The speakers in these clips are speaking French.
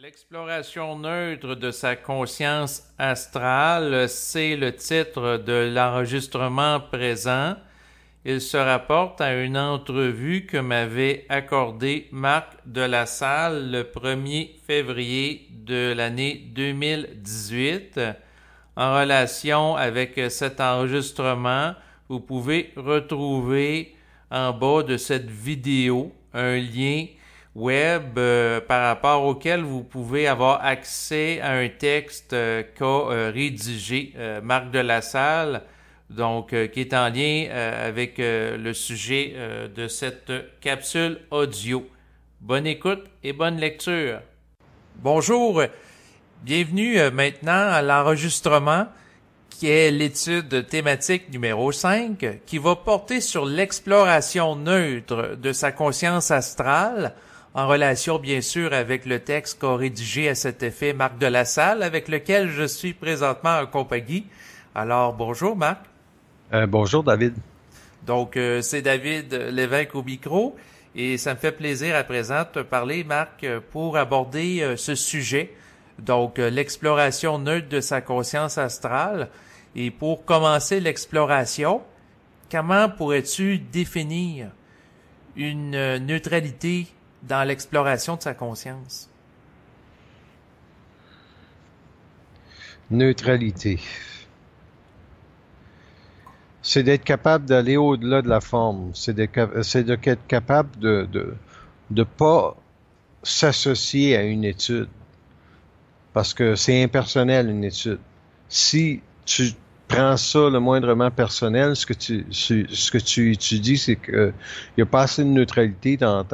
L'exploration neutre de sa conscience astrale, c'est le titre de l'enregistrement présent. Il se rapporte à une entrevue que m'avait accordée Marc de la Salle le 1er février de l'année 2018. En relation avec cet enregistrement, vous pouvez retrouver en bas de cette vidéo un lien web euh, par rapport auquel vous pouvez avoir accès à un texte euh, qu'a euh, rédigé Marc de la Salle, donc qui est en lien avec le sujet de cette capsule audio. Bonne écoute et bonne lecture. Bonjour, bienvenue maintenant à l'enregistrement qui est l'étude thématique numéro 5, qui va porter sur l'exploration neutre de sa conscience astrale en relation bien sûr avec le texte qu'a rédigé à cet effet Marc salle avec lequel je suis présentement en compagnie. Alors bonjour Marc. Euh, bonjour David. Donc euh, c'est David euh, l'évêque au micro et ça me fait plaisir à présent de te parler Marc pour aborder ce sujet, donc l'exploration neutre de sa conscience astrale. Et pour commencer l'exploration, comment pourrais-tu définir une neutralité dans l'exploration de sa conscience? Neutralité. C'est d'être capable d'aller au-delà de la forme. C'est d'être capable de ne pas s'associer à une étude. Parce que c'est impersonnel, une étude. Si tu prends ça le moindrement personnel, ce que tu, ce, que tu étudies, c'est qu'il n'y a pas assez de neutralité dans,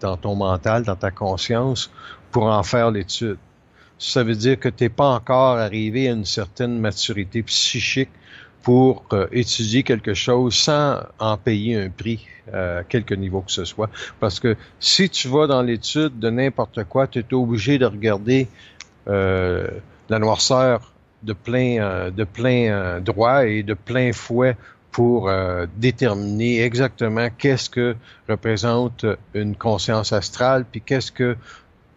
dans ton mental, dans ta conscience, pour en faire l'étude. Ça veut dire que tu n'es pas encore arrivé à une certaine maturité psychique pour euh, étudier quelque chose sans en payer un prix euh, à quelque niveau que ce soit. Parce que si tu vas dans l'étude de n'importe quoi, tu es obligé de regarder euh, la noirceur de plein, euh, de plein euh, droit et de plein fouet pour euh, déterminer exactement qu'est-ce que représente une conscience astrale, puis qu'est-ce que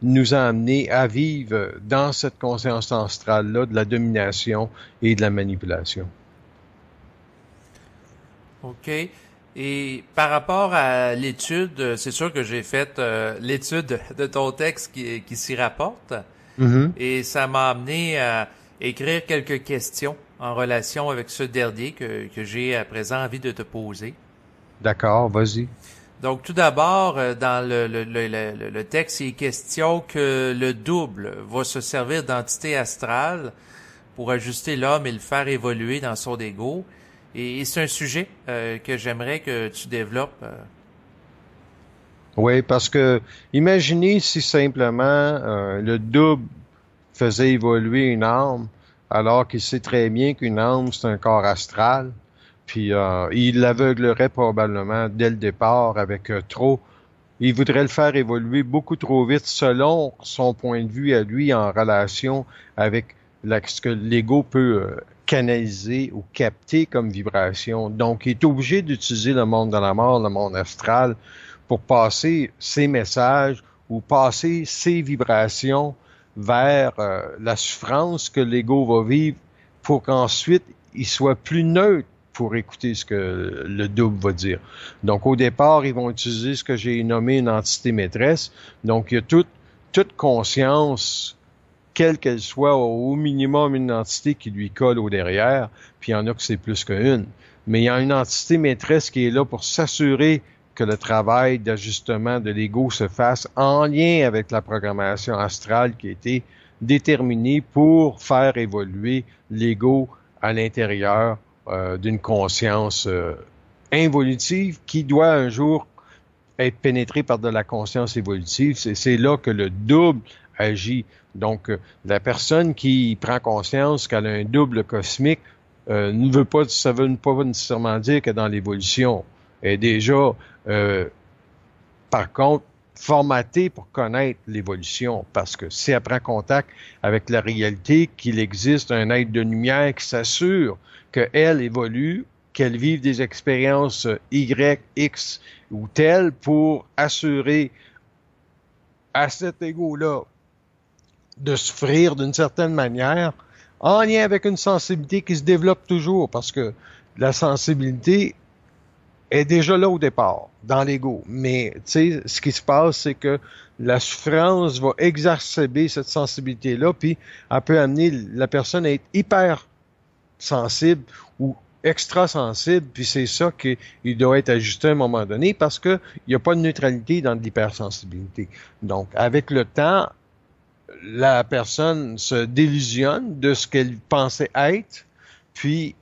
nous a amené à vivre dans cette conscience astrale-là de la domination et de la manipulation. OK. Et par rapport à l'étude, c'est sûr que j'ai fait l'étude de ton texte qui, qui s'y rapporte. Mm-hmm. Et ça m'a amené à écrire quelques questions en relation avec ce dernier que, que j'ai à présent envie de te poser. D'accord, vas-y. Donc tout d'abord, euh, dans le, le, le, texte, il est question que le double va se servir d'entité astrale pour ajuster l'homme et le faire évoluer dans son égo. Et, c'est un sujet euh, que j'aimerais que tu développes. Euh. Oui, parce que imaginez si simplement le double faisait évoluer une âme, alors qu'il sait très bien qu'une âme, c'est un corps astral. Puis euh, il l'aveuglerait probablement dès le départ avec euh, trop. Il voudrait le faire évoluer beaucoup trop vite selon son point de vue à lui en relation avec ce que l'ego peut euh, canaliser ou capter comme vibration. Donc, il est obligé d'utiliser le monde de la mort, le monde astral, pour passer ses messages ou passer ses vibrations vers euh, la souffrance que l'ego va vivre pour qu'ensuite il soit plus neutre pour écouter ce que le double va dire. Donc au départ, ils vont utiliser ce que j'ai nommé une entité maîtresse. Donc il y a toute, toute conscience, quelle qu'elle soit, au minimum une entité qui lui colle au derrière, puis il y en a que c'est plus qu'une. Mais il y a une entité maîtresse qui est là pour s'assurer que le travail d'ajustement de l'ego se fasse en lien avec la programmation astrale qui a été déterminée pour faire évoluer l'ego à l'intérieur euh, d'une conscience euh, involutive qui doit un jour être pénétrée par de la conscience évolutive. C'est là que le double agit. Donc, euh, la personne qui prend conscience qu'elle a un double cosmique ne veut pas, ça veut pas nécessairement dire que dans l'évolution. est déjà euh, par contre, formaté pour connaître l'évolution, parce que c'est après contact avec la réalité qu'il existe un être de lumière qui s'assure qu'elle évolue, qu'elle vive des expériences euh, Y, X ou telles pour assurer à cet égo là de souffrir d'une certaine manière en lien avec une sensibilité qui se développe toujours, parce que la sensibilité est déjà là au départ, dans l'ego. Mais ce qui se passe, c'est que la souffrance va exacerber cette sensibilité-là, puis elle peut amener la personne à être hyper sensible ou extra sensible, puis c'est ça qu'il doit être ajusté à un moment donné parce qu'il n'y a pas de neutralité dans l'hypersensibilité. Donc, avec le temps, la personne se délusionne de ce qu'elle pensait être, puis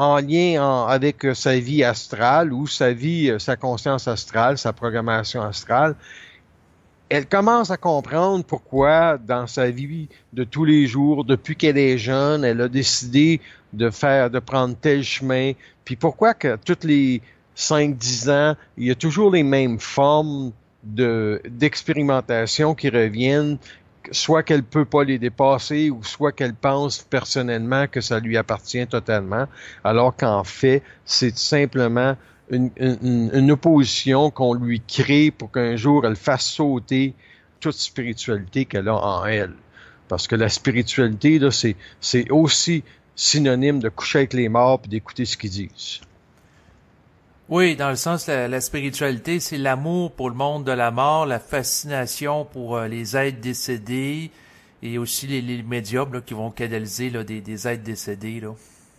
en lien avec euh, sa vie astrale ou sa vie, euh, sa conscience astrale, sa programmation astrale, elle commence à comprendre pourquoi, dans sa vie de tous les jours, depuis qu'elle est jeune, elle a décidé de faire, de prendre tel chemin, puis pourquoi que toutes les 5-10 ans, il y a toujours les mêmes formes d'expérimentation qui reviennent soit qu'elle peut pas les dépasser ou soit qu'elle pense personnellement que ça lui appartient totalement, alors qu'en fait, c'est simplement une, opposition qu'on lui crée pour qu'un jour elle fasse sauter toute spiritualité qu'elle a en elle. Parce que la spiritualité, là, c'est, c'est aussi synonyme de coucher avec les morts et d'écouter ce qu'ils disent. Oui, dans le sens, la, la spiritualité, c'est l'amour pour le monde de la mort, la fascination pour euh, les êtres décédés et aussi les, médiums qui vont canaliser des, des êtres décédés.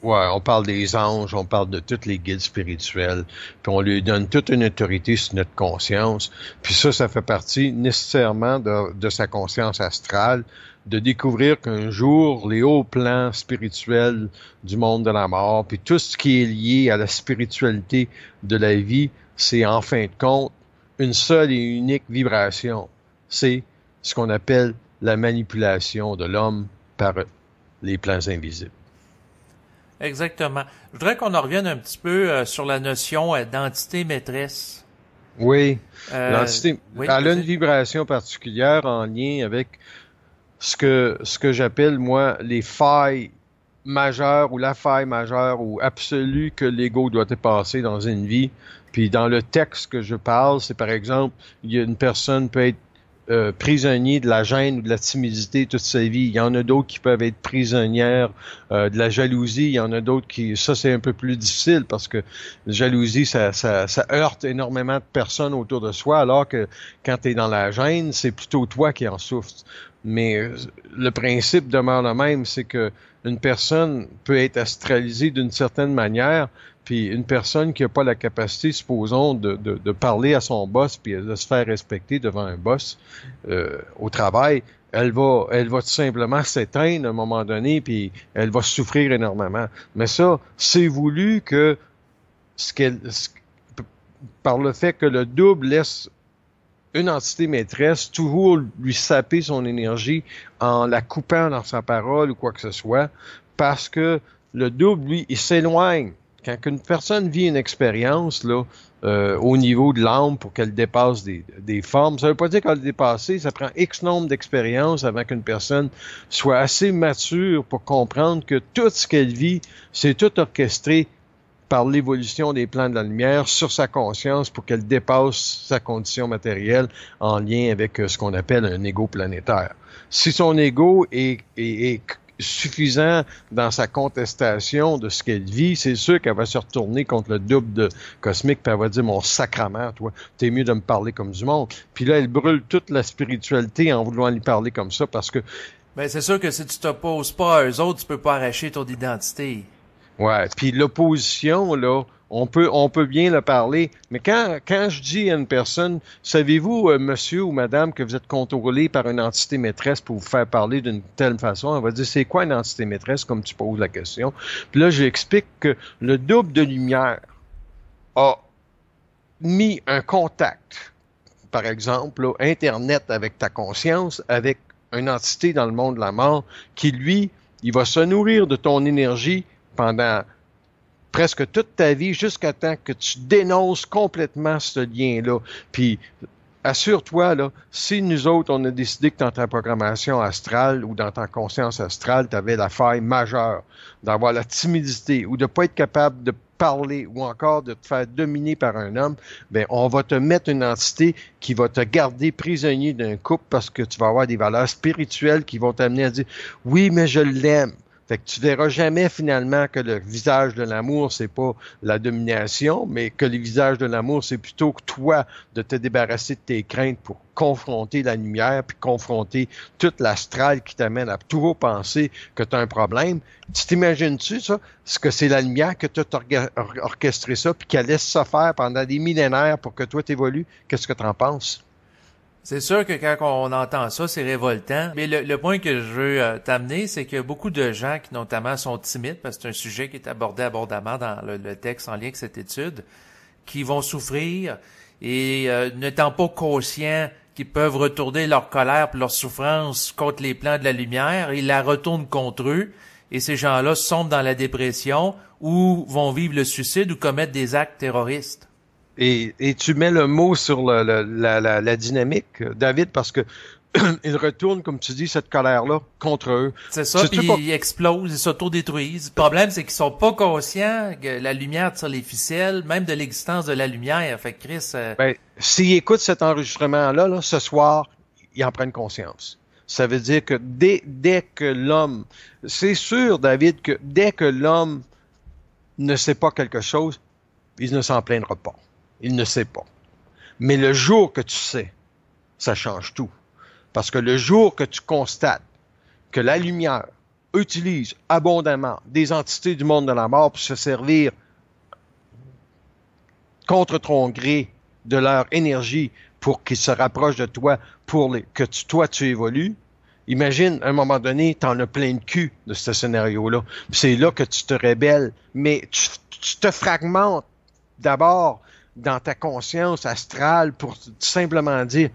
Ouais, on parle des anges, on parle de toutes les guides spirituelles, puis on lui donne toute une autorité sur notre conscience. Puis ça, ça fait partie nécessairement de, de sa conscience astrale, de découvrir qu'un jour, les hauts plans spirituels du monde de la mort, puis tout ce qui est lié à la spiritualité de la vie, c'est en fin de compte une seule et unique vibration. C'est ce qu'on appelle la manipulation de l'homme par les plans invisibles. Exactement. Je voudrais qu'on en revienne un petit peu euh, sur la notion euh, d'entité maîtresse. Oui. Euh, L'entité, elle a une vibration particulière en lien avec ce que, ce que j'appelle, moi, les failles majeures ou la faille majeure ou absolue que l'ego doit dépasser dans une vie. Puis dans le texte que je parle, c'est par exemple, il y a une personne peut être euh, prisonnier de la gêne ou de la timidité toute sa vie. Il y en a d'autres qui peuvent être prisonnières euh, de la jalousie. Il y en a d'autres qui... Ça, c'est un peu plus difficile parce que la jalousie, ça, ça, heurte énormément de personnes autour de soi, alors que quand tu es dans la gêne, c'est plutôt toi qui en souffres. Mais euh, le principe demeure le même, c'est que une personne peut être astralisée d'une certaine manière, puis une personne qui n'a pas la capacité, supposons, de, parler à son boss, puis de se faire respecter devant un boss euh, au travail, elle va, elle va tout simplement s'éteindre à un moment donné, puis elle va souffrir énormément. Mais ça, c'est voulu que ce par le fait que le double laisse une entité maîtresse toujours lui saper son énergie en la coupant dans sa parole ou quoi que ce soit, parce que le double, lui, il s'éloigne quand une personne vit une expérience là, euh, au niveau de l'âme pour qu'elle dépasse des, des, formes, ça ne veut pas dire qu'elle dépassée, ça prend X nombre d'expériences avant qu'une personne soit assez mature pour comprendre que tout ce qu'elle vit, c'est tout orchestré par l'évolution des plans de la lumière sur sa conscience pour qu'elle dépasse sa condition matérielle en lien avec euh, ce qu'on appelle un ego planétaire. Si son ego est, est suffisant dans sa contestation de ce qu'elle vit, c'est sûr qu'elle va se retourner contre le double de cosmique, puis elle va dire Mon sacrament, toi, t'es mieux de me parler comme du monde. Puis là, elle brûle toute la spiritualité en voulant lui parler comme ça parce que. mais ben, c'est sûr que si tu t'opposes pas à eux autres, tu peux pas arracher ton identité. Ouais. Puis l'opposition, là, on peut, on peut bien le parler. Mais quand, quand je dis à une personne, savez-vous, euh, monsieur ou madame, que vous êtes contrôlé par une entité maîtresse pour vous faire parler d'une telle façon, on va dire, c'est quoi une entité maîtresse, comme tu poses la question. Puis là, j'explique que le double de lumière a mis un contact, par exemple, Internet avec ta conscience, avec une entité dans le monde de la mort, qui, lui, il va se nourrir de ton énergie pendant presque toute ta vie jusqu'à temps que tu dénonces complètement ce lien-là. Puis assure-toi, là, si nous autres, on a décidé que dans ta programmation astrale ou dans ta conscience astrale, tu avais la faille majeure d'avoir la timidité ou de ne pas être capable de parler ou encore de te faire dominer par un homme, ben on va te mettre une entité qui va te garder prisonnier d'un couple parce que tu vas avoir des valeurs spirituelles qui vont t'amener à dire oui mais je l'aime, fait que tu verras jamais finalement que le visage de l'amour, c'est pas la domination, mais que le visage de l'amour, c'est plutôt que toi de te débarrasser de tes craintes pour confronter la lumière, puis confronter toute l'astrale qui t'amène à toujours penser que tu as un problème. Tu t'imagines-tu ça? Ce que c'est la lumière que tu orchestré ça, puis qu'elle laisse ça faire pendant des millénaires pour que toi t'évolues? Qu'est-ce que tu en penses? C'est sûr que quand on entend ça, c'est révoltant. Mais le, point que je veux euh, t'amener, c'est que beaucoup de gens qui notamment sont timides, parce que c'est un sujet qui est abordé abondamment dans le, texte en lien avec cette étude, qui vont souffrir et euh, n'étant pas conscients qu'ils peuvent retourner leur colère et leur souffrance contre les plans de la lumière, ils la retournent contre eux et ces gens-là sombrent dans la dépression ou vont vivre le suicide ou commettre des actes terroristes. Et, tu mets le mot sur la, dynamique, David, parce que ils retournent, comme tu dis, cette colère-là contre eux. C'est ça, puis ils explosent, ils s'autodétruisent. Le problème, c'est qu'ils sont pas conscients que la lumière tire les ficelles, même de l'existence de la lumière. Fait que Chris... Euh, ben, s'ils écoutent cet enregistrement-là, là, ce soir, ils en prennent conscience. Ça veut dire que dès, dès que l'homme... C'est sûr, David, que dès que l'homme ne sait pas quelque chose, il ne s'en plaindra pas il ne sait pas. Mais le jour que tu sais, ça change tout. Parce que le jour que tu constates que la lumière utilise abondamment des entités du monde de la mort pour se servir contre ton gré de leur énergie pour qu'ils se rapprochent de toi, pour que toi tu évolues, imagine à un moment donné, tu en as plein de cul de ce scénario-là. C'est là que tu te rébelles, mais tu te fragmentes d'abord dans ta conscience astrale pour simplement dire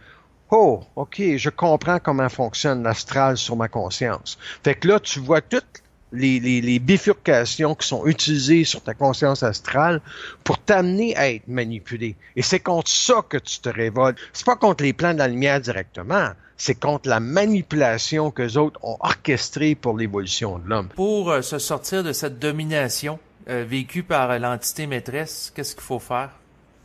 Oh, OK, je comprends comment fonctionne l'astral sur ma conscience. Fait que là, tu vois toutes les, les, bifurcations qui sont utilisées sur ta conscience astrale pour t'amener à être manipulé. Et c'est contre ça que tu te révoltes. C'est pas contre les plans de la lumière directement c'est contre la manipulation que les autres ont orchestrée pour l'évolution de l'homme. Pour euh, se sortir de cette domination euh, vécue par euh, l'entité maîtresse, qu'est-ce qu'il faut faire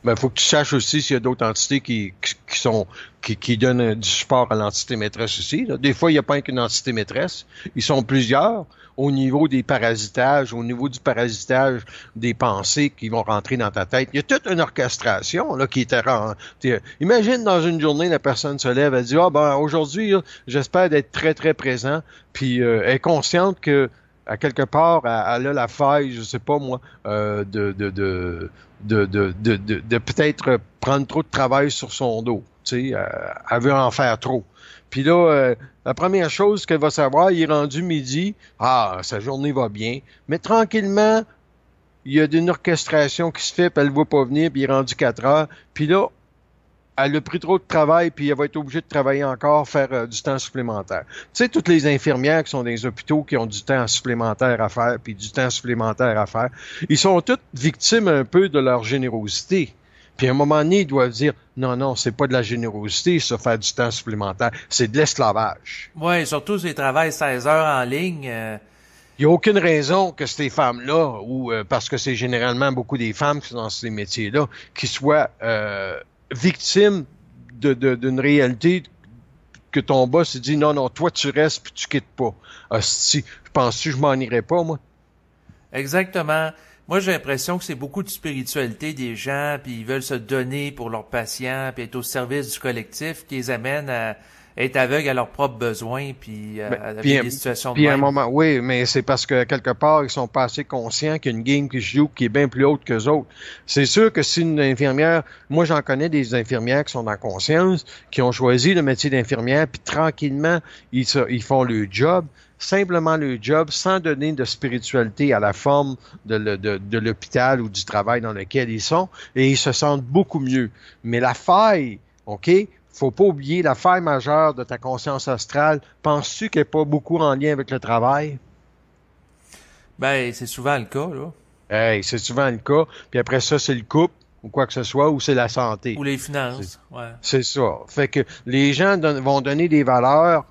mais ben, il faut que tu saches aussi s'il y a d'autres entités qui, qui, sont qui, qui, donnent du support à l'entité maîtresse aussi. Des fois, il n'y a pas qu'une entité maîtresse. Ils sont plusieurs au niveau des parasitages, au niveau du parasitage des pensées qui vont rentrer dans ta tête. Il y a toute une orchestration là, qui est Imagine dans une journée, la personne se lève, elle dit Ah ben aujourd'hui, j'espère d'être très, très présent. Puis euh, est consciente que à quelque part, elle, a la faille, je sais pas moi, euh, de de, peut-être prendre trop de travail sur son dos. Tu sais, euh, elle veut en faire trop. Puis là, euh, la première chose qu'elle va savoir, il est rendu midi. Ah, sa journée va bien. Mais tranquillement, il y a une orchestration qui se fait, puis elle ne pas venir, puis il est rendu 4 heures. Puis là, elle a pris trop de travail, puis elle va être obligée de travailler encore, faire euh, du temps supplémentaire. Tu sais, toutes les infirmières qui sont dans les hôpitaux, qui ont du temps supplémentaire à faire, puis du temps supplémentaire à faire, ils sont toutes victimes un peu de leur générosité. Puis à un moment donné, ils doivent dire non, non, c'est pas de la générosité, ça faire du temps supplémentaire, c'est de l'esclavage. Oui, surtout si ils travaillent 16 heures en ligne. Euh. Il n'y a aucune raison que ces femmes-là, ou euh, parce que c'est généralement beaucoup des femmes qui sont dans ces métiers-là, qui soient victime d'une de, d'une réalité que ton boss dit non, non, toi tu restes puis tu quittes pas. je pense que je m'en irais pas, moi. Exactement. Moi, j'ai l'impression que c'est beaucoup de spiritualité des gens, puis ils veulent se donner pour leurs patients, puis être au service du collectif, qui les amène à, être aveugle à leurs propres besoins puis euh, ben, à des situations de un moment oui mais c'est parce que quelque part ils sont pas assez conscients qu'une game qui se joue qui est bien plus haute que les autres c'est sûr que si une infirmière moi j'en connais des infirmières qui sont dans conscience qui ont choisi le métier d'infirmière puis tranquillement ils, ils font le job simplement le job sans donner de spiritualité à la forme de, de, de l'hôpital ou du travail dans lequel ils sont et ils se sentent beaucoup mieux mais la faille OK? faut pas oublier la faille majeure de ta conscience astrale. Penses-tu qu'elle n'est pas beaucoup en lien avec le travail? Ben, c'est souvent le cas, là. Hey, c'est souvent le cas. Puis après ça, c'est le couple ou quoi que ce soit, ou c'est la santé. Ou les finances, ouais. C'est ça. Fait que les gens vont donner des valeurs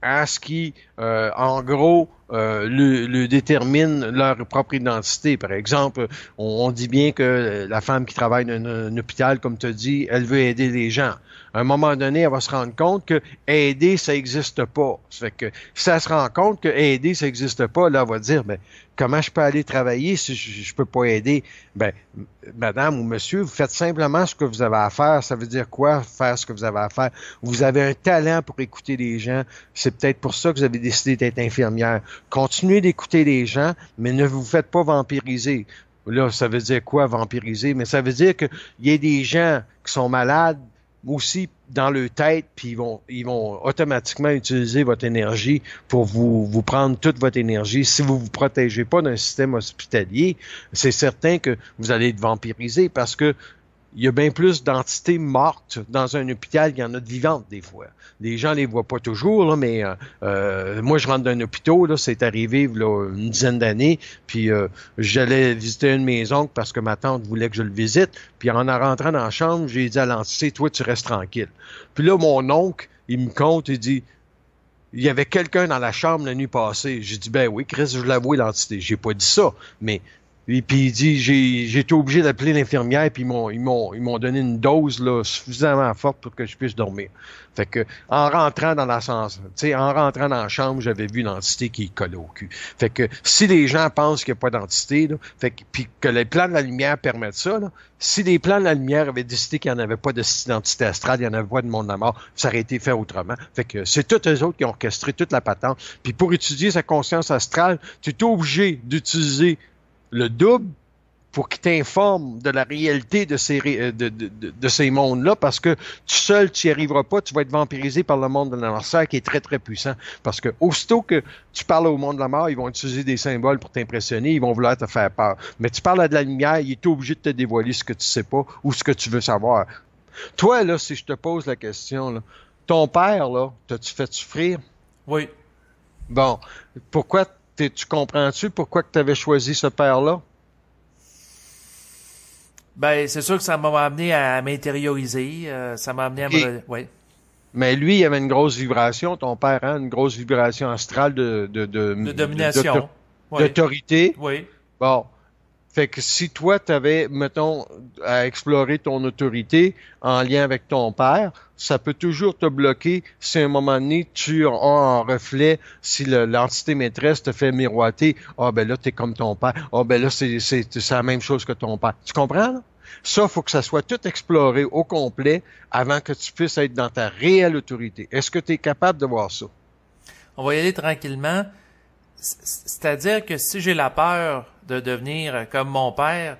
à ce qui, euh, en gros, euh, le, détermine leur propre identité. Par exemple, on, dit bien que la femme qui travaille dans un, un hôpital, comme tu dis, elle veut aider les gens à un moment donné, elle va se rendre compte que aider, ça n'existe pas. Ça que si elle se rend compte que aider, ça n'existe pas, là, elle va dire, mais ben, comment je peux aller travailler si je ne peux pas aider? Ben, madame ou monsieur, vous faites simplement ce que vous avez à faire. Ça veut dire quoi? Faire ce que vous avez à faire. Vous avez un talent pour écouter les gens. C'est peut-être pour ça que vous avez décidé d'être infirmière. Continuez d'écouter les gens, mais ne vous faites pas vampiriser. Là, ça veut dire quoi, vampiriser? Mais ça veut dire qu'il y a des gens qui sont malades, aussi dans le tête, puis ils vont, ils vont automatiquement utiliser votre énergie pour vous, vous prendre toute votre énergie. Si vous vous protégez pas d'un système hospitalier, c'est certain que vous allez être vampirisé parce que il y a bien plus d'entités mortes dans un hôpital qu'il y en a de vivantes des fois. Les gens les voient pas toujours, mais euh, euh, moi je rentre d'un hôpital, c'est arrivé une dizaine d'années, puis euh, j'allais visiter une maison parce que ma tante voulait que je le visite, puis en rentrant dans la chambre, j'ai dit à l'entité, toi tu restes tranquille. Puis là mon oncle, il me compte, il dit, il y avait quelqu'un dans la chambre la nuit passée. J'ai dit, ben oui, Chris, je l'avoue, l'entité. J'ai pas dit ça, mais puis il dit j'ai été obligé d'appeler l'infirmière puis ils m'ont ils m'ont donné une dose là, suffisamment forte pour que je puisse dormir. Fait que en rentrant dans tu en rentrant dans la chambre, j'avais vu l'entité qui collait au cul. Fait que si les gens pensent qu'il n'y a pas d'entité fait que puis que les plans de la lumière permettent ça si les plans de la lumière avaient décidé qu'il n'y en avait pas de d'identité astrale, il n'y en avait pas de monde à mort, ça aurait été fait autrement. Fait que c'est tous les autres qui ont orchestré toute la patente. Puis pour étudier sa conscience astrale, tu es obligé d'utiliser le double pour qu'il t'informe de la réalité de ces, euh, de, de, de, ces mondes-là, parce que tu seul, tu n'y arriveras pas, tu vas être vampirisé par le monde de la mort qui est très, très puissant. Parce que aussitôt que tu parles au monde de la mort, ils vont utiliser des symboles pour t'impressionner, ils vont vouloir te faire peur. Mais tu parles à de la lumière, il est obligé de te dévoiler ce que tu sais pas ou ce que tu veux savoir. Toi, là, si je te pose la question, là, ton père, là, t'as-tu fait souffrir? Oui. Bon, pourquoi tu comprends-tu pourquoi que tu avais choisi ce père-là? Ben, c'est sûr que ça m'a amené à m'intérioriser. Euh, ça m'a amené à me. Oui. Mais lui, il avait une grosse vibration, ton père, hein, une grosse vibration astrale de. De, domination. D'autorité. Oui. oui. Bon. Fait que si toi, tu avais, mettons, à explorer ton autorité en lien avec ton père, ça peut toujours te bloquer si à un moment donné, tu as un reflet, si l'entité maîtresse te fait miroiter, ah ben là, tu es comme ton père, ah ben là, c'est la même chose que ton père. Tu comprends? Ça, faut que ça soit tout exploré au complet avant que tu puisses être dans ta réelle autorité. Est-ce que tu es capable de voir ça? On va y aller tranquillement. C'est-à-dire que si j'ai la peur, de devenir euh, comme mon père,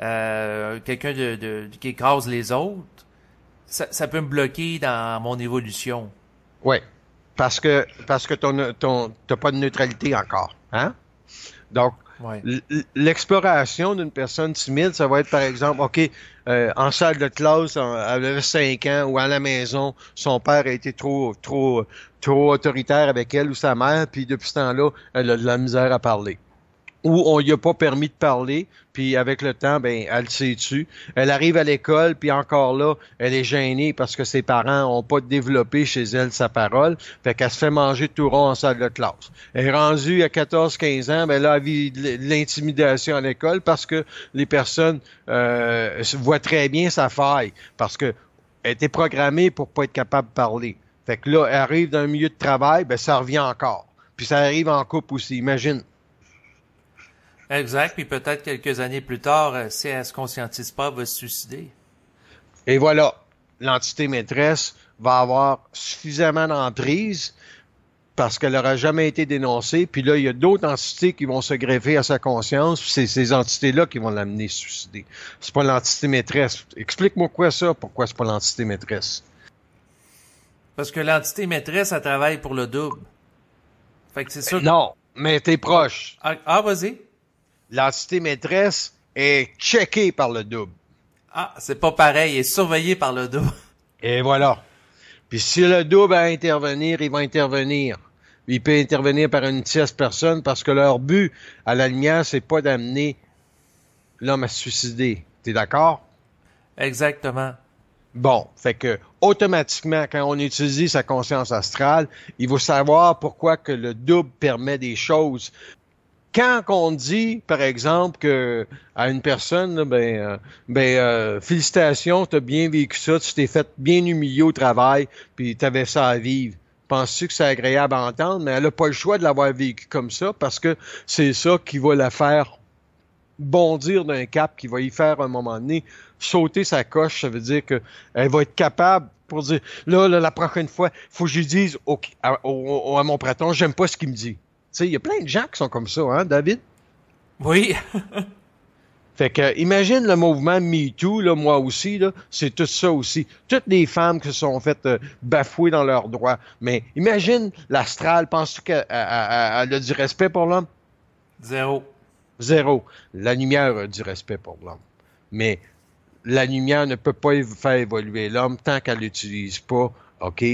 euh, quelqu'un de, qui écrase les autres, ça, peut me bloquer dans mon évolution. Oui, parce que parce que ton ton t'as pas de neutralité encore, hein? Donc l'exploration d'une personne timide, ça va être par exemple, ok, euh, en salle de classe, elle avait 5 ans ou à la maison, son père a été trop trop trop autoritaire avec elle ou sa mère, puis depuis ce temps-là, elle a de la misère à parler où on lui a pas permis de parler, puis avec le temps, ben, elle s'est sait Elle arrive à l'école, puis encore là, elle est gênée parce que ses parents n'ont pas développé chez elle sa parole, fait qu'elle se fait manger tout rond en salle de classe. Elle est rendue à 14-15 ans, ben là, elle vit l'intimidation à l'école parce que les personnes euh, voient très bien sa faille, parce que elle était programmée pour pas être capable de parler. Fait que là, elle arrive dans un milieu de travail, ben ça revient encore. Puis ça arrive en couple aussi, imagine. Exact, puis peut-être quelques années plus tard, si euh, elle se conscientise pas, elle va se suicider. Et voilà, l'entité maîtresse va avoir suffisamment d'emprise parce qu'elle n'aura jamais été dénoncée. Puis là, il y a d'autres entités qui vont se greffer à sa conscience. C'est ces entités-là qui vont l'amener suicider. C'est pas l'entité maîtresse. Explique-moi quoi ça, pourquoi c'est pas l'entité maîtresse. Parce que l'entité maîtresse, elle travaille pour le double. Fait que c'est sûr. Non, mais t'es proche. ah, ah vas-y l'entité maîtresse est checkée par le double. Ah, c'est pas pareil, il est surveillé par le double. Et voilà. Puis si le double a intervenir, il va intervenir. Il peut intervenir par une tierce personne parce que leur but à lumière, c'est pas d'amener l'homme à se suicider. T'es d'accord? Exactement. Bon, fait que automatiquement, quand on utilise sa conscience astrale, il faut savoir pourquoi que le double permet des choses quand on dit, par exemple, que à une personne, ben, euh, ben euh, félicitations, t'as bien vécu ça, tu t'es fait bien humilier au travail, puis t'avais ça à vivre. Penses-tu que c'est agréable à entendre, mais elle n'a pas le choix de l'avoir vécu comme ça parce que c'est ça qui va la faire bondir d'un cap, qui va y faire à un moment donné sauter sa coche. Ça veut dire qu'elle va être capable pour dire là, la prochaine fois, faut que je dise à, au, à, mon praton, j'aime pas ce qu'il me dit il y a plein de gens qui sont comme ça, hein, David? Oui. Fait que, euh, imagine le mouvement MeToo, là, moi aussi, c'est tout ça aussi. Toutes les femmes qui se sont faites euh, bafouer dans leurs droits. Mais imagine l'astral, penses-tu qu'elle a du respect pour l'homme? Zéro. Zéro. La lumière a du respect pour l'homme. Mais la lumière ne peut pas faire évoluer l'homme tant qu'elle l'utilise pas, OK?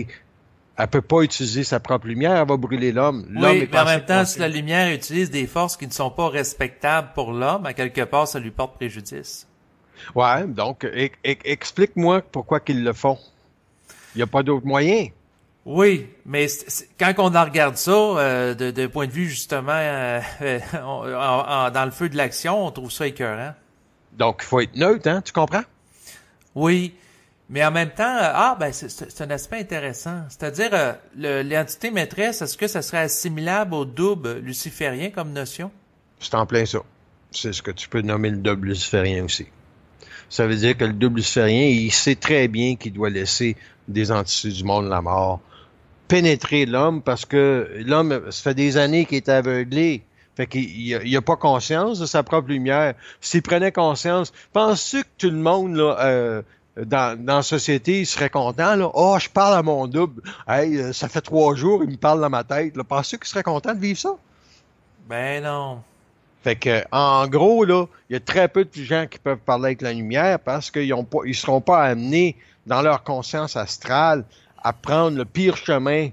elle peut pas utiliser sa propre lumière, elle va brûler l'homme. Oui, mais en même temps, si la lumière utilise des forces qui ne sont pas respectables pour l'homme, à quelque part, ça lui porte préjudice. Ouais, donc e-, e-, explique-moi pourquoi qu'ils le font. Il n'y a pas d'autre moyen. Oui, mais quand on en regarde ça, euh, de, point de vue justement, euh, dans le feu de l'action, on trouve ça écœurant. Donc, il faut être neutre, hein, tu comprends? Oui, mais en même temps, euh, ah ben c'est un aspect intéressant. C'est-à-dire euh, l'entité maîtresse, est-ce que ça serait assimilable au double luciférien comme notion C'est en plein ça. C'est ce que tu peux nommer le double luciférien aussi. Ça veut dire que le double luciférien, il sait très bien qu'il doit laisser des entités du monde de la mort pénétrer l'homme parce que l'homme, ça fait des années qu'il est aveuglé. Fait qu'il n'a a pas conscience de sa propre lumière. S'il prenait conscience, pense tu que tout le monde là, euh, dans, la société, ils serait content. Là. Oh, je parle à mon double. Euh, ça fait trois jours, il me parle dans ma tête. Pensez-vous qu'ils serait content de vivre ça? Ben non. Fait que, en gros, là, il y a très peu de gens qui peuvent parler avec la lumière parce qu'ils ne seront pas amenés dans leur conscience astrale à prendre le pire chemin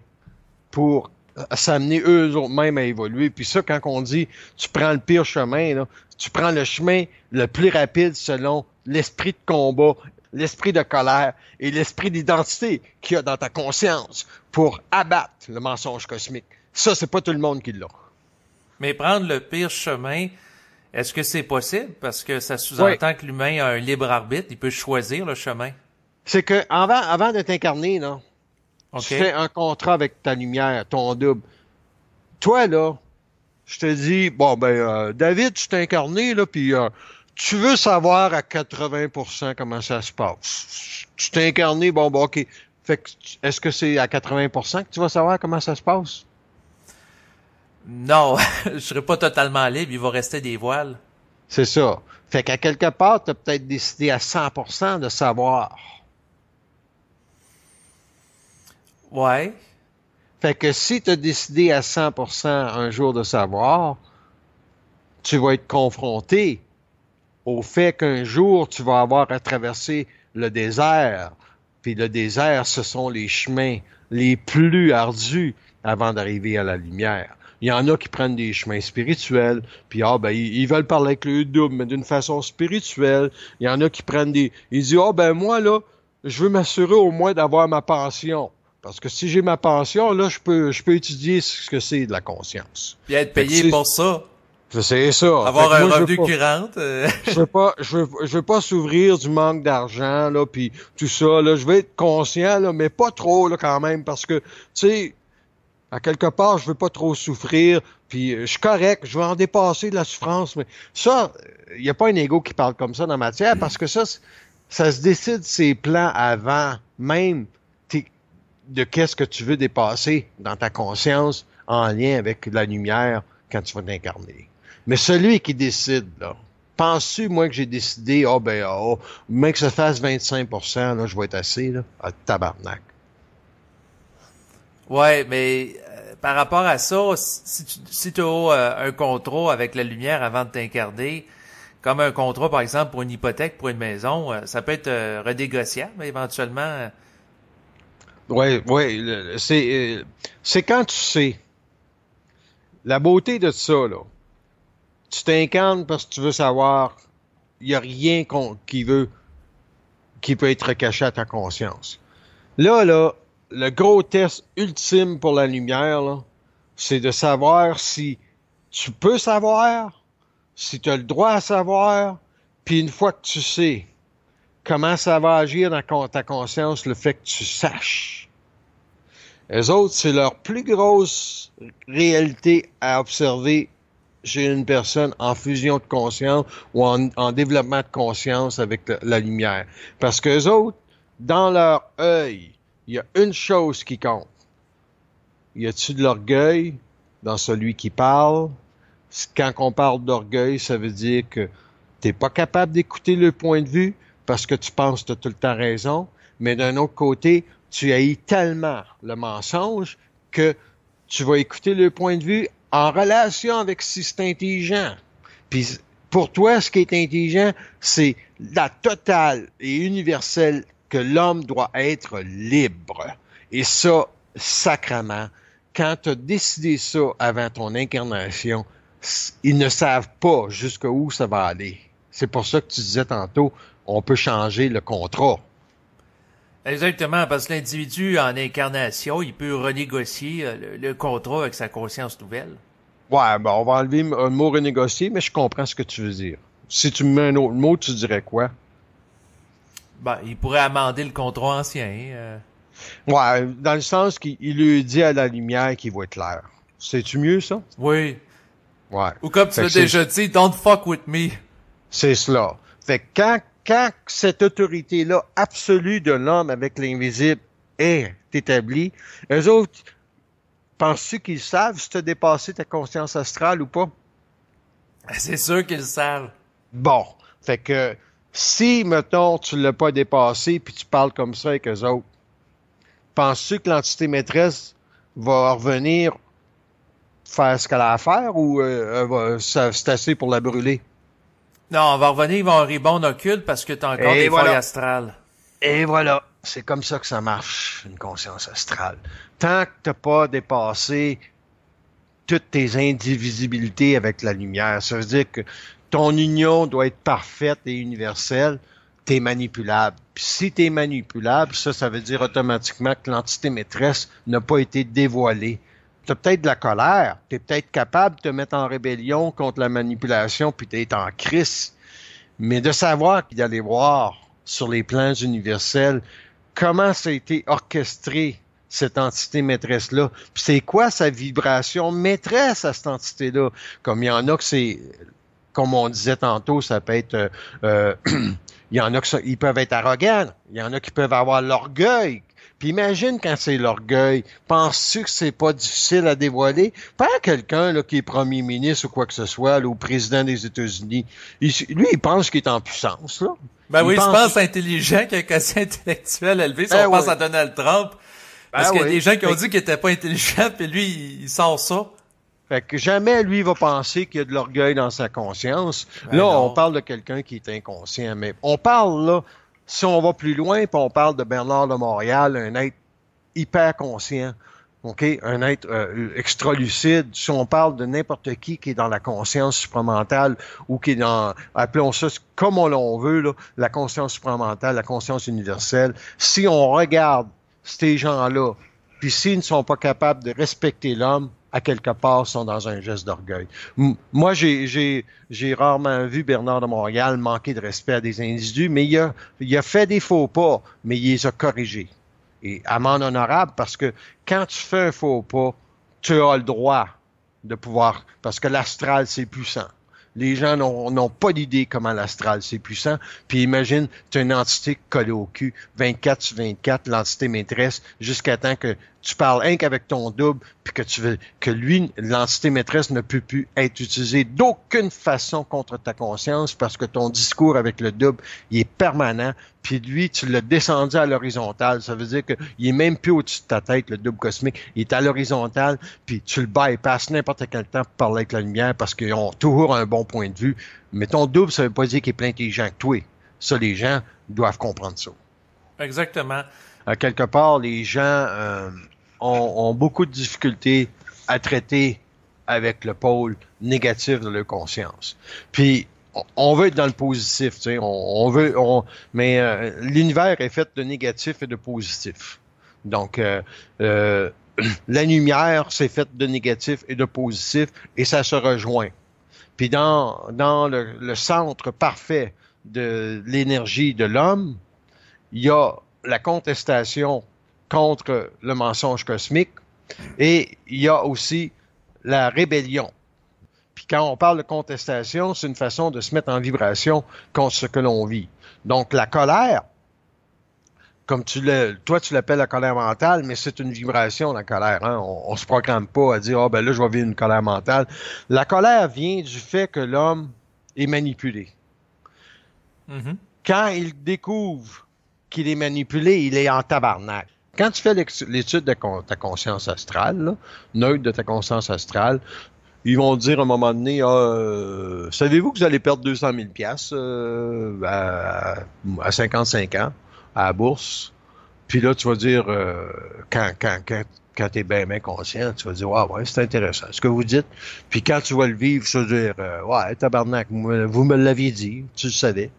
pour euh, s'amener eux-mêmes à évoluer. Puis ça, quand on dit tu prends le pire chemin, tu prends le chemin le plus rapide selon l'esprit de combat l'esprit de colère et l'esprit d'identité qu'il y a dans ta conscience pour abattre le mensonge cosmique. Ça, c'est pas tout le monde qui l'a. Mais prendre le pire chemin, est-ce que c'est possible? Parce que ça sous-entend que l'humain a un libre arbitre, il peut choisir le chemin. C'est que avant, avant de t'incarner, non? Tu fais un contrat avec ta lumière, ton double. Toi, là, je te dis, bon, ben, euh, David, je t'es incarné, là, puis euh, tu veux savoir à 80% comment ça se passe. Tu t'es incarné, bon, bon, ok. Fait que, est-ce que c'est à 80% que tu vas savoir comment ça se passe? Non, je serai pas totalement libre, il va rester des voiles. C'est ça. Fait qu'à quelque part, tu as peut-être décidé à 100% de savoir. Ouais. Fait que si tu décidé à 100% un jour de savoir, tu vas être confronté au fait qu'un jour tu vas avoir à traverser le désert, puis le désert, ce sont les chemins les plus ardus avant d'arriver à la lumière. Il y en a qui prennent des chemins spirituels, puis ah ben ils, veulent parler avec le double, mais d'une façon spirituelle. Il y en a qui prennent des, ils disent ah ben moi là, je veux m'assurer au moins d'avoir ma pension. Parce que si j'ai ma pension, là, je peux, je peux étudier ce que c'est de la conscience. Puis être payé pour ça. C'est ça. Avoir un revenu qui rentre. Euh. je veux pas, je veux, pas s'ouvrir du manque d'argent là, puis tout ça là. Je veux être conscient là, mais pas trop là quand même, parce que tu sais, à quelque part, je veux pas trop souffrir. Puis euh, je suis correct, je veux en dépasser de la souffrance, mais ça, il n'y a pas un ego qui parle comme ça dans la matière, parce que ça, ça se décide ses plans avant même de qu'est-ce que tu veux dépasser dans ta conscience en lien avec la lumière quand tu vas t'incarner. Mais celui qui décide, là, penses-tu, moi, que j'ai décidé, oh, ben, ah, oh, même que ça fasse 25 là, je vais être assez, là, à ah, tabarnak. Ouais, mais euh, par rapport à ça, si tu as euh, un contrat avec la lumière avant de t'incarner, comme un contrat, par exemple, pour une hypothèque, pour une maison, euh, ça peut être redégociable éventuellement. Oui, oui. C'est quand tu sais. La beauté de ça, là, tu t'incarnes parce que tu veux savoir. Il n'y a rien qui veut qui peut être caché à ta conscience. Là, là, le gros test ultime pour la lumière, c'est de savoir si tu peux savoir, si tu as le droit à savoir, puis une fois que tu sais comment ça va agir dans ta conscience, le fait que tu saches. Les autres, c'est leur plus grosse réalité à observer chez une personne en fusion de conscience ou en, développement de conscience avec la, lumière. Parce que qu'eux autres, dans leur œil, il y a une chose qui compte. Y a il de l'orgueil dans celui qui parle? Quand on parle d'orgueil, ça veut dire que t'es pas capable d'écouter le point de vue parce que tu penses que tu as tout le temps raison, mais d'un autre côté, tu haïs tellement le mensonge que tu vas écouter le point de vue en relation avec si c'est intelligent. Puis pour toi, ce qui est intelligent, c'est la totale et universelle que l'homme doit être libre. Et ça, sacrement, quand tu as décidé ça avant ton incarnation, ils ne savent pas jusqu'où ça va aller. C'est pour ça que tu disais tantôt, on peut changer le contrat. Exactement, parce que l'individu en incarnation, il peut renégocier euh, le, contrat avec sa conscience nouvelle. Ouais, ben on va enlever un mot renégocier, mais je comprends ce que tu veux dire. Si tu mets un autre mot, tu dirais quoi? Ben, il pourrait amender le contrat ancien. Hein, euh. Ouais, dans le sens qu'il lui dit à la lumière qu'il va être clair. C'est-tu mieux, ça? Oui. Ouais. Ou comme tu l'as déjà dit, don't fuck with me. C'est cela. Fait que quand quand cette autorité-là absolue de l'homme avec l'invisible est établie, eux autres, penses-tu qu'ils savent si tu dépassé ta conscience astrale ou pas? Ah, c'est sûr qu'ils savent. Bon. Fait que si, mettons, tu l'as pas dépassé puis tu parles comme ça avec eux autres, penses-tu que l'entité maîtresse va revenir faire ce qu'elle a à faire ou euh, c'est assez pour la brûler? Non, on va revenir, ils vont ribond occulte parce que t'as encore des voilà. astrales. Et voilà, c'est comme ça que ça marche, une conscience astrale. Tant que t'as pas dépassé toutes tes indivisibilités avec la lumière, ça veut dire que ton union doit être parfaite et universelle, t'es manipulable. Puis si t'es manipulable, ça, ça veut dire automatiquement que l'entité maîtresse n'a pas été dévoilée tu as peut-être de la colère, tu es peut-être capable de te mettre en rébellion contre la manipulation, puis tu en crise. Mais de savoir qu'il d'aller voir sur les plans universels comment ça a été orchestré, cette entité maîtresse-là, puis c'est quoi sa vibration maîtresse à cette entité-là. Comme il y en a que c'est, comme on disait tantôt, ça peut être... Euh, euh, il y en a qui peuvent être arrogants, il y en a qui peuvent avoir l'orgueil puis imagine quand c'est l'orgueil. Penses-tu que c'est pas difficile à dévoiler? Pas quelqu'un qui est premier ministre ou quoi que ce soit, ou président des États-Unis. lui, il pense qu'il est en puissance. Là. Ben oui, il se pense intelligent, qu'il a un intellectuel élevé. Si ben on pense à Donald Trump, parce ben qu'il y a des gens qui ont dit qu'il était pas intelligent, puis lui, il sent ça. Fait que jamais lui va penser qu'il y a de l'orgueil dans sa conscience. Ben là, on parle de quelqu'un qui est inconscient, mais on parle là si on va plus loin, puis on parle de Bernard de Montréal, un être hyper conscient, un être euh, extra-lucide. Si on parle de n'importe qui qui est dans la conscience supramentale ou qui est dans, appelons ça comme on l'on veut, là, la conscience supramentale, la conscience universelle, si on regarde ces gens-là, puis s'ils ne sont pas capables de respecter l'homme, à quelque part, sont dans un geste d'orgueil. Moi, j'ai rarement vu Bernard de Montréal manquer de respect à des individus, mais il a, a fait des faux pas, mais il les a corrigés. Et amende honorable, parce que quand tu fais un faux pas, tu as le droit de pouvoir, parce que l'astral, c'est puissant. Les gens n'ont pas d'idée comment l'astral, c'est puissant. Puis imagine, tu as une entité collée au cul, 24 sur 24, l'entité maîtresse, jusqu'à temps que tu parles un qu'avec ton double, puis que tu veux que lui, l'entité maîtresse ne peut plus être utilisée d'aucune façon contre ta conscience parce que ton discours avec le double, il est permanent, puis lui, tu l'as descendu à l'horizontale. Ça veut dire qu'il est même plus au-dessus de ta tête, le double cosmique. Il est à l'horizontale, puis tu le bypasses n'importe quel temps pour parler avec la lumière parce qu'ils ont toujours un bon point de vue. Mais ton double, ça veut pas dire qu'il est les gens que toi. Ça, les gens doivent comprendre ça. Exactement. À quelque part, les gens... Euh, ont, beaucoup de difficultés à traiter avec le pôle négatif de leur conscience. Puis on veut être dans le positif, tu sais, on, on, veut, mais euh, l'univers est fait de négatif et de positif. Donc euh, euh la lumière s'est faite de négatif et de positif et ça se rejoint. Puis dans dans le, le centre parfait de l'énergie de l'homme, il y a la contestation contre le mensonge cosmique. Et il y a aussi la rébellion. Puis quand on parle de contestation, c'est une façon de se mettre en vibration contre ce que l'on vit. Donc la colère, comme tu le, toi tu l'appelles la colère mentale, mais c'est une vibration la colère. Hein. On, ne se programme pas à dire ah oh, ben là je vais vivre une colère mentale. La colère vient du fait que l'homme est manipulé. Mm-hmm. Quand il découvre qu'il est manipulé, il est en tabarnak. Quand tu fais l'étude de ta conscience astrale, là, neutre de ta conscience astrale, ils vont dire à un moment donné, ah, euh, savez-vous que vous allez perdre 200 000 pièces à, 55 ans à la bourse? Puis là, tu vas dire, euh, quand, quand, quand, tu es bien, inconscient, conscient, tu vas dire, ouais, c'est intéressant ce que vous dites. Puis quand tu vas le vivre, tu vas dire, euh, ouais, tabarnak, vous me l'aviez dit, tu le savais.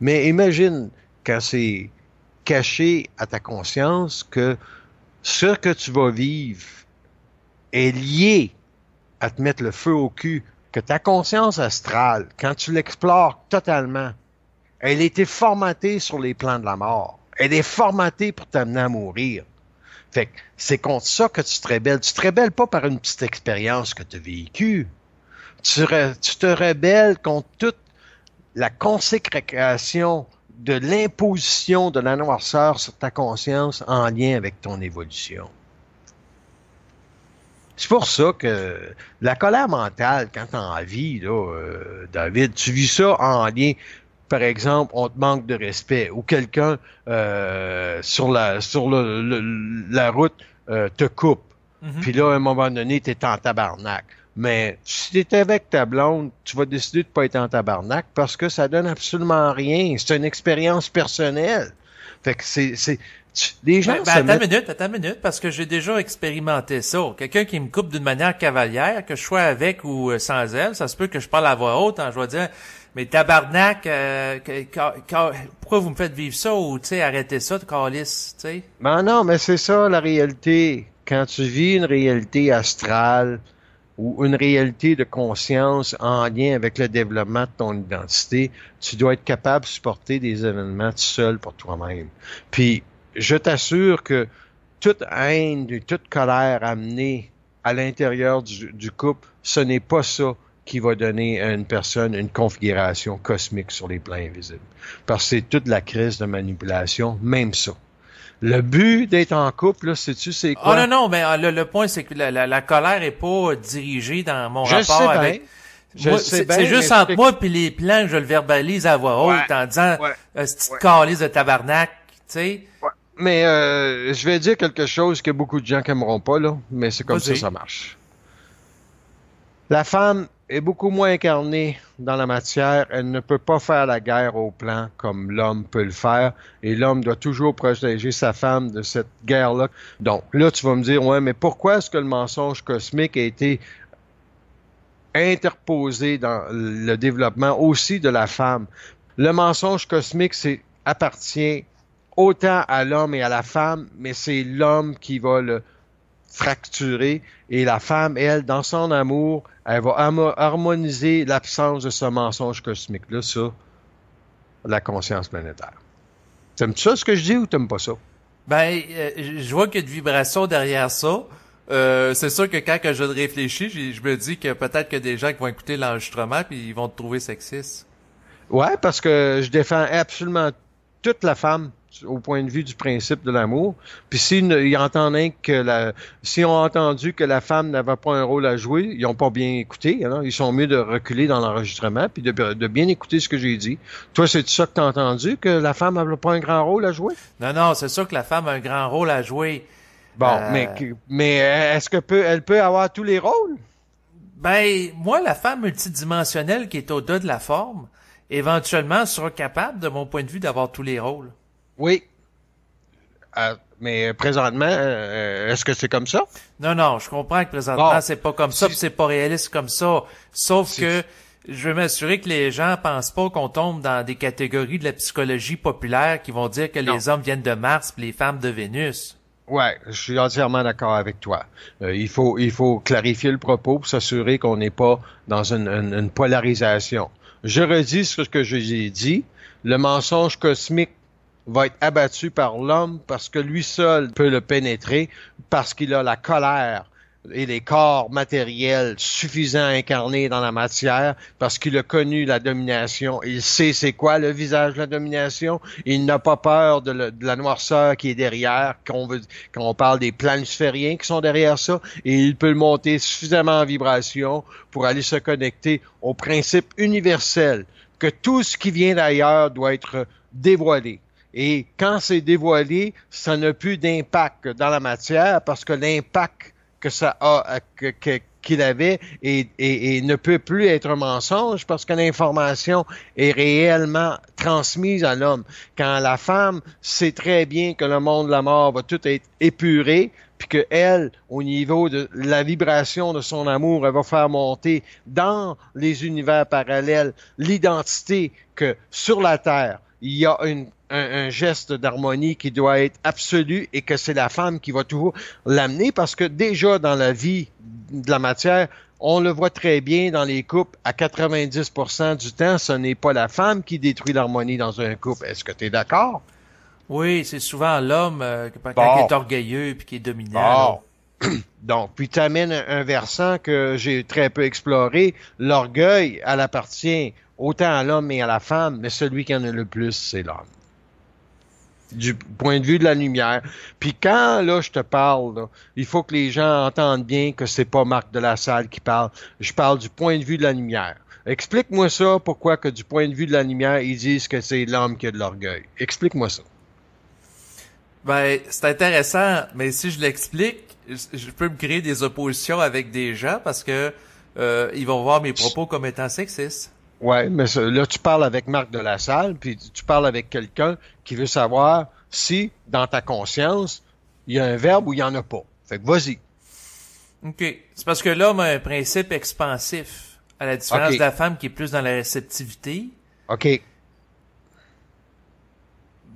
Mais imagine quand c'est cacher à ta conscience que ce que tu vas vivre est lié à te mettre le feu au cul, que ta conscience astrale, quand tu l'explores totalement, elle a été formatée sur les plans de la mort. Elle est formatée pour t'amener à mourir. Fait c'est contre ça que tu te rébelles. Tu te rébelles pas par une petite expérience que tu as vécue. Tu, tu, te rebelles contre toute la consécration de l'imposition de la noirceur sur ta conscience en lien avec ton évolution. C'est pour ça que la colère mentale, quand t'en vis, là, euh, David, tu vis ça en lien. Par exemple, on te manque de respect ou quelqu'un euh, sur la sur la route euh, te coupe. Mm-hmm. Puis là, à un moment donné, tu es en tabarnak. Mais si tu es avec ta blonde, tu vas décider de pas être en tabarnak parce que ça donne absolument rien. C'est une expérience personnelle. Fait que c'est. c'est les gens. Ben, ben, attends une minute, attends minute, parce que j'ai déjà expérimenté ça. Quelqu'un qui me coupe d'une manière cavalière, que je sois avec ou euh, sans elle, ça se peut que je parle à voix haute, hein, je vais dire. Mais tabarnak, euh, pourquoi vous me faites vivre ça ou tu sais arrêtez ça, de calice, tu sais. Ben non, mais c'est ça la réalité. Quand tu vis une réalité astrale, ou une réalité de conscience en lien avec le développement de ton identité, tu dois être capable de supporter des événements seul pour toi-même. Puis, je t'assure que toute haine, toute colère amenée à l'intérieur du, du couple, ce n'est pas ça qui va donner à une personne une configuration cosmique sur les plans invisibles. Parce que c'est toute la crise de manipulation, même ça le but d'être en couple, c'est-tu, c'est ah, quoi? Oh non, non, mais euh, le, point, c'est que la, la, colère est pas euh, dirigée dans mon je rapport sais C'est juste entre moi puis les plans que je le verbalise à voix haute en disant ouais, petite euh, calice de tabarnak, tu sais. Mais je vais dire quelque chose que beaucoup de gens n'aimeront pas, là, mais c'est comme ça ça marche. La femme est beaucoup moins incarnée dans la matière. Elle ne peut pas faire la guerre au plan comme l'homme peut le faire. Et l'homme doit toujours protéger sa femme de cette guerre-là. Donc là, tu vas me dire, ouais, mais pourquoi est-ce que le mensonge cosmique a été interposé dans le développement aussi de la femme? Le mensonge cosmique, c'est appartient autant à l'homme et à la femme, mais c'est l'homme qui va le fracturé et la femme, elle, dans son amour, elle va harmoniser l'absence de ce mensonge cosmique-là sur la conscience planétaire. T'aimes-tu ça ce que je dis ou t'aimes pas ça? Ben, euh, je vois qu'il y a de vibration derrière ça. Euh, c'est sûr que quand que je réfléchis, je, me dis que peut-être que des gens qui vont écouter l'enregistrement puis ils vont te trouver sexiste. Ouais, parce que je défends absolument toute la femme au point de vue du principe de l'amour. Puis s'ils entendaient que la, si on entendu que la femme n'avait pas un rôle à jouer, ils n'ont pas bien écouté. Alors ils sont mieux de reculer dans l'enregistrement puis de, bien écouter ce que j'ai dit. Toi, c'est ça que tu as entendu que la femme n'avait pas un grand rôle à jouer Non, non, c'est sûr que la femme a un grand rôle à jouer. Bon, euh, mais mais euh, est-ce que peut elle peut avoir tous les rôles Ben moi, la femme multidimensionnelle qui est au-delà de la forme, éventuellement sera capable, de mon point de vue, d'avoir tous les rôles. Oui. Ah, mais euh, présentement, euh, euh, est-ce que c'est comme ça? Non, non, je comprends que présentement, c'est pas comme ça, c'est pas réaliste comme ça. Sauf que je veux m'assurer que les gens pensent pas qu'on tombe dans des catégories de la psychologie populaire qui vont dire que les hommes viennent de Mars et les femmes de Vénus. Ouais, je suis entièrement d'accord avec toi. il faut il faut clarifier le propos pour s'assurer qu'on n'est pas dans une, une, polarisation. Je redis ce que j'ai dit. Le mensonge cosmique va être abattu par l'homme parce que lui seul peut le pénétrer, parce qu'il a la colère et les corps matériels suffisants incarnés dans la matière parce qu'il a connu la domination. Il sait c'est quoi le visage de la domination. Il n'a pas peur de, la noirceur qui est derrière, qu'on veut, quand on parle des planisphériens qui sont derrière ça, et il peut le monter suffisamment en vibration pour aller se connecter au principe universel que tout ce qui vient d'ailleurs doit être dévoilé et quand c'est dévoilé, ça n'a plus d'impact dans la matière parce que l'impact que ça a, qu'il avait et, et, ne peut plus être un mensonge parce que l'information est réellement transmise à l'homme. Quand la femme sait très bien que le monde de la mort va tout être épuré, puis que elle, au niveau de la vibration de son amour, elle va faire monter dans les univers parallèles l'identité que sur la Terre, il y a une un, geste d'harmonie qui doit être absolu et que c'est la femme qui va toujours l'amener parce que déjà dans la vie de la matière, on le voit très bien dans les couples, à 90% du temps, ce n'est pas la femme qui détruit l'harmonie dans un couple. Est-ce que tu es d'accord? Oui, c'est souvent l'homme euh, qui est orgueilleux et qui est dominant. Donc, puis tu amènes un, un versant que j'ai très peu exploré. L'orgueil, elle appartient autant à l'homme et à la femme, mais celui qui en a le plus, c'est l'homme du point de vue de la lumière. Puis quand là je te parle, il faut que les gens entendent bien que c'est pas Marc de la Salle qui parle. Je parle du point de vue de la lumière. Explique-moi ça, pourquoi que du point de vue de la lumière, ils disent que c'est l'homme qui a de l'orgueil. Explique-moi ça. Ben, c'est intéressant, mais si je l'explique, je peux me créer des oppositions avec des gens parce que euh, ils vont voir mes propos comme étant sexistes. Oui, mais là, tu parles avec Marc de la Salle, puis tu parles avec quelqu'un qui veut savoir si, dans ta conscience, il y a un verbe ou il n'y en a pas. Fait que vas-y. OK. C'est parce que l'homme a un principe expansif, à la différence de la femme qui est plus dans la réceptivité. OK.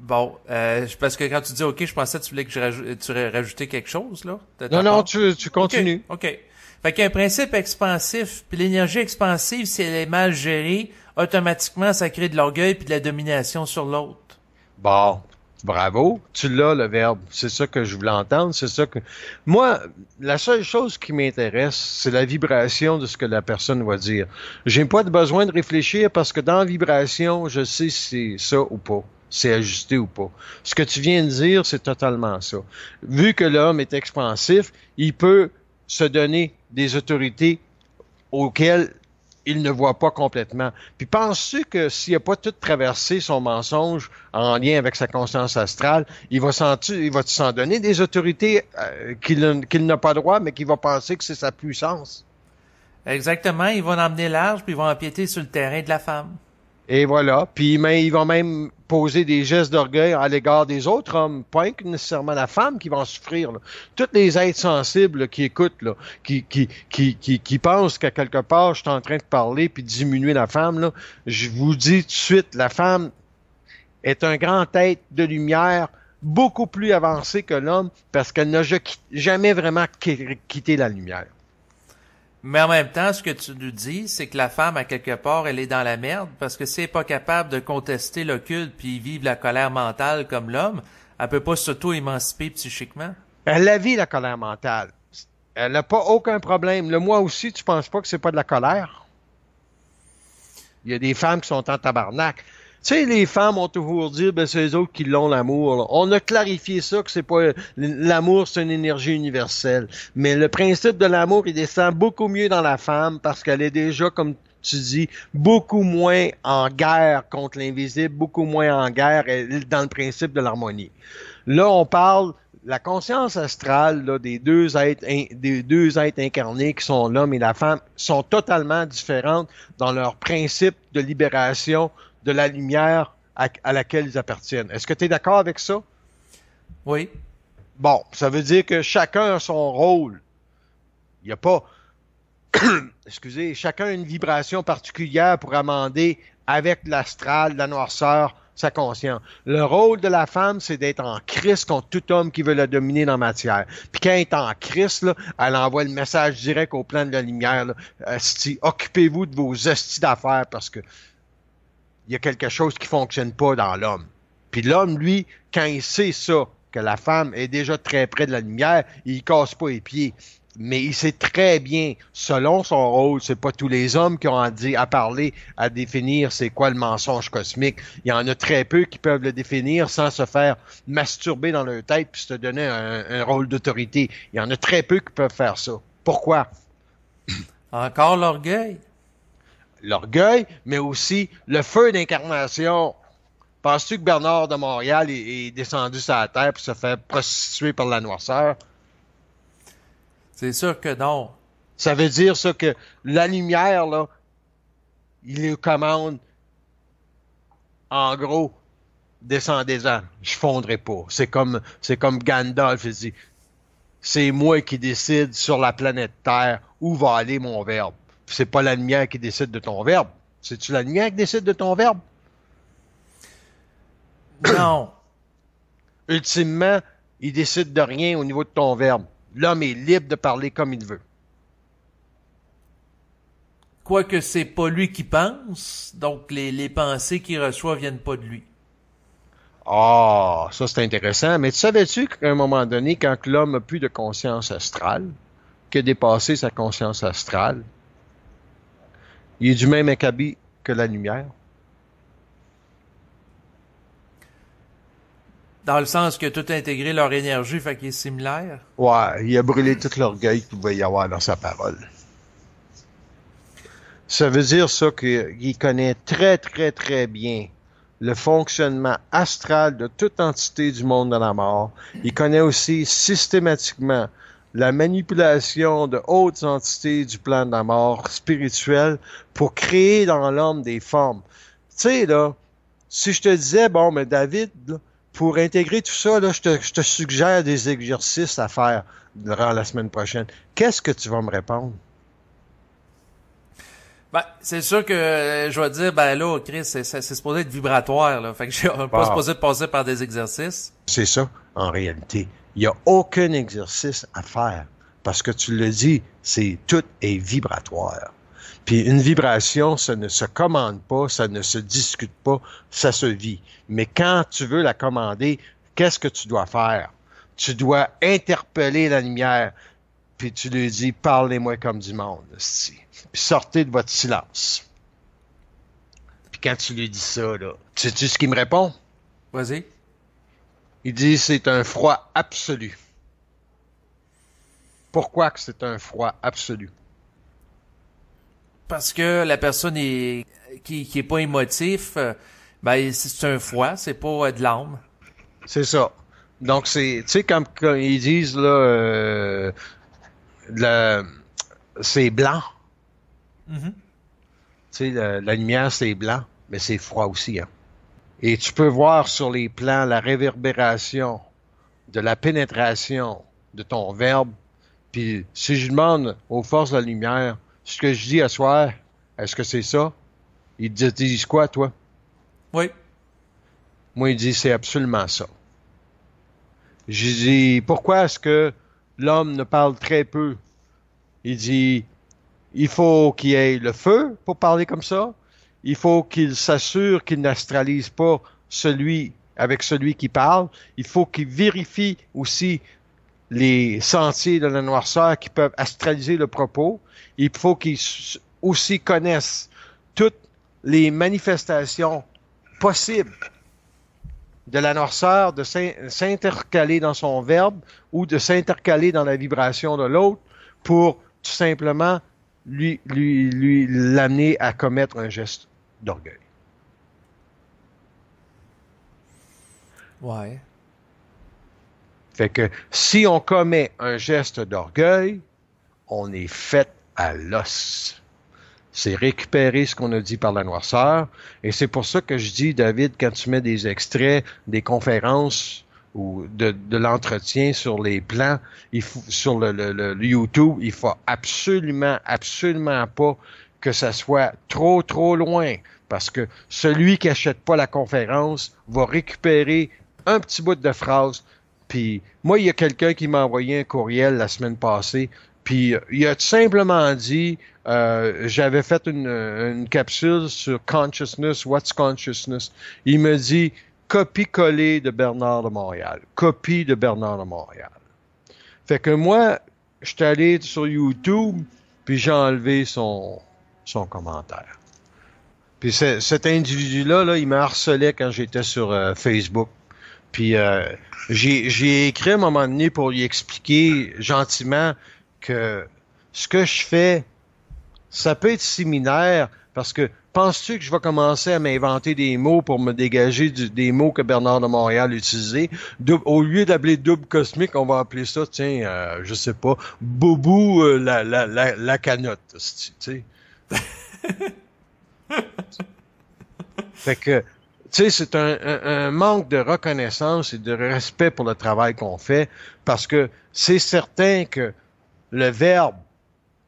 Bon, euh, parce que quand tu dis OK, je pensais que tu voulais que je raj tu rajoutais quelque chose, là. Non, non, tu, continues. OK. Fait qu'un principe expansif, puis l'énergie expansive, si elle est mal gérée, automatiquement, ça crée de l'orgueil puis de la domination sur l'autre. Bon, bravo, tu l'as le verbe. C'est ça que je voulais entendre, c'est ça que... Moi, la seule chose qui m'intéresse, c'est la vibration de ce que la personne va dire. J'ai pas de besoin de réfléchir parce que dans la vibration, je sais si c'est ça ou pas c'est ajusté ou pas. Ce que tu viens de dire, c'est totalement ça. Vu que l'homme est expansif, il peut se donner des autorités auxquelles il ne voit pas complètement. Puis pense tu que s'il n'a pas tout traversé son mensonge en lien avec sa conscience astrale, il va s'en il va s'en donner des autorités euh, qu'il n'a pas droit, mais qu'il va penser que c'est sa puissance? Exactement, Il va l'emmener large, puis il va empiéter sur le terrain de la femme. Et voilà, puis mais va même poser des gestes d'orgueil à l'égard des autres hommes, pas nécessairement la femme qui va en souffrir. Toutes les êtres sensibles qui écoutent, qui, qui, qui, qui, pensent qu'à quelque part, je suis en train de parler puis de diminuer la femme, je vous dis tout de suite, la femme est un grand être de lumière beaucoup plus avancé que l'homme parce qu'elle n'a jamais vraiment quitté la lumière. Mais en même temps, ce que tu nous dis, c'est que la femme, à quelque part, elle est dans la merde parce que si elle n'est pas capable de contester le culte puis vivre la colère mentale comme l'homme, elle peut pas s'auto-émanciper psychiquement. Elle la vit, la colère mentale. Elle n'a pas aucun problème. Le moi aussi, tu penses pas que c'est pas de la colère? Il y a des femmes qui sont en tabarnak. Tu sais, les femmes ont toujours dit, ben, c'est les autres qui l'ont l'amour. On a clarifié ça que c'est pas l'amour, c'est une énergie universelle. Mais le principe de l'amour, il descend beaucoup mieux dans la femme parce qu'elle est déjà comme tu dis, beaucoup moins en guerre contre l'invisible, beaucoup moins en guerre dans le principe de l'harmonie. Là, on parle la conscience astrale des, deux êtres des deux êtres incarnés qui sont l'homme et la femme sont totalement différentes dans leur principe de libération, de la lumière à, laquelle ils appartiennent. Est-ce que tu es d'accord avec ça? Oui. Bon, ça veut dire que chacun a son rôle. Il n'y a pas. Excusez, chacun a une vibration particulière pour amender avec l'astral, la noirceur, sa conscience. Le rôle de la femme, c'est d'être en crise contre tout homme qui veut la dominer dans la matière. Puis quand elle est en crise, elle envoie le message direct au plan de la lumière. Euh, occupez-vous de vos hosties d'affaires parce que il y a quelque chose qui ne fonctionne pas dans l'homme. Puis l'homme, lui, quand il sait ça, que la femme est déjà très près de la lumière, il casse pas les pieds. Mais il sait très bien, selon son rôle, c'est pas tous les hommes qui ont à, à parler, à définir c'est quoi le mensonge cosmique. Il y en a très peu qui peuvent le définir sans se faire masturber dans leur tête puis se donner un rôle d'autorité. Il y en a très peu qui peuvent faire ça. Pourquoi? Encore l'orgueil? l'orgueil, mais aussi le feu d'incarnation. Penses-tu que Bernard de Montréal est, descendu sur la terre pour se faire prostituer par la noirceur? C'est sûr que non. Ça veut dire ça que la lumière, là, il lui commande en gros descendez-en, je fondrai pas. C'est comme c'est comme Gandalf il dit c'est moi qui décide sur la planète Terre où va aller mon verbe c'est pas la lumière qui décide de ton verbe. C'est-tu la lumière qui décide de ton verbe? Non. Ultimement, il décide de rien au niveau de ton verbe. L'homme est libre de parler comme il veut. Quoique c'est pas lui qui pense, donc les, pensées qu'il reçoit viennent pas de lui. Ah, ça c'est intéressant. Mais savais-tu qu'à un moment donné, quand l'homme a plus de conscience astrale, qu'il a dépassé sa conscience astrale, il est du même acabit que la lumière. Dans le sens que tout a intégré leur énergie, fait qu'il est similaire. Ouais, il a brûlé tout l'orgueil qu'il pouvait y avoir dans sa parole. Ça veut dire ça qu'il connaît très, très, très bien le fonctionnement astral de toute entité du monde de la mort. Il connaît aussi systématiquement la manipulation de hautes entités du plan de la mort spirituelle pour créer dans l'homme des formes. Tu sais, là, si je te disais, bon, mais David, pour intégrer tout ça, là, je, te, suggère des exercices à faire durant la semaine prochaine. Qu'est-ce que tu vas me répondre? Ben, c'est sûr que euh, je vais dire, ben là, Chris, c'est, supposé être vibratoire, là. Fait que suis pas supposé passer par des exercices. C'est ça, en réalité il n'y a aucun exercice à faire parce que tu le dis, c'est tout est vibratoire. Puis une vibration, ça ne se commande pas, ça ne se discute pas, ça se vit. Mais quand tu veux la commander, qu'est-ce que tu dois faire? Tu dois interpeller la lumière, puis tu lui dis, parlez-moi comme du monde, si. puis sortez de votre silence. Puis quand tu lui dis ça, là, sais-tu ce qu'il me répond? Vas-y. Il dit c'est un froid absolu. Pourquoi que c'est un froid absolu? Parce que la personne qui, n'est pas émotif, euh, ben, c'est un froid, c'est pas euh, de l'âme. C'est ça. Donc c'est, tu sais, comme, quand ils disent là, euh, c'est blanc. Mm-hmm. Tu sais, la, la lumière c'est blanc, mais c'est froid aussi. Hein. Et tu peux voir sur les plans la réverbération de la pénétration de ton verbe. Puis si je demande aux forces de la lumière ce que je dis à soir, est-ce que c'est ça? Ils te disent quoi, toi? Oui. Moi, ils disent c'est absolument ça. Je dis « pourquoi est-ce que l'homme ne parle très peu? Il dit il faut qu'il ait le feu pour parler comme ça, il faut qu'il s'assure qu'il n'astralise pas celui avec celui qui parle. Il faut qu'il vérifie aussi les sentiers de la noirceur qui peuvent astraliser le propos. Il faut qu'il aussi connaisse toutes les manifestations possibles de la noirceur, de s'intercaler dans son verbe ou de s'intercaler dans la vibration de l'autre pour tout simplement lui, lui, lui l'amener à commettre un geste d'orgueil. Ouais. Fait que si on commet un geste d'orgueil, on est fait à l'os. C'est récupérer ce qu'on a dit par la noirceur. Et c'est pour ça que je dis, David, quand tu mets des extraits, des conférences ou de, l'entretien sur les plans, il sur le, le, YouTube, il faut absolument, absolument pas que ça soit trop, trop loin, parce que celui qui achète pas la conférence va récupérer un petit bout de phrase. Puis moi, il y a quelqu'un qui m'a envoyé un courriel la semaine passée, puis euh, il a simplement dit, euh, j'avais fait une, capsule sur consciousness, what's consciousness. Il me dit, copie-coller de Bernard de Montréal, copie de Bernard de Montréal. Fait que moi, je suis allé sur YouTube, puis j'ai enlevé son, son commentaire. Puis cet individu-là, il m'a harcelé quand j'étais sur euh, Facebook. Puis euh, j'ai écrit à un moment donné pour lui expliquer gentiment que ce que je fais, ça peut être similaire parce que penses-tu que je vais commencer à m'inventer des mots pour me dégager des mots que Bernard de Montréal utilisait? au lieu d'appeler double cosmique, on va appeler ça, tiens, euh, je sais pas, Boubou la, la, canotte. Tu sais. fait que, tu sais, c'est un, manque de reconnaissance et de respect pour le travail qu'on fait parce que c'est certain que le verbe,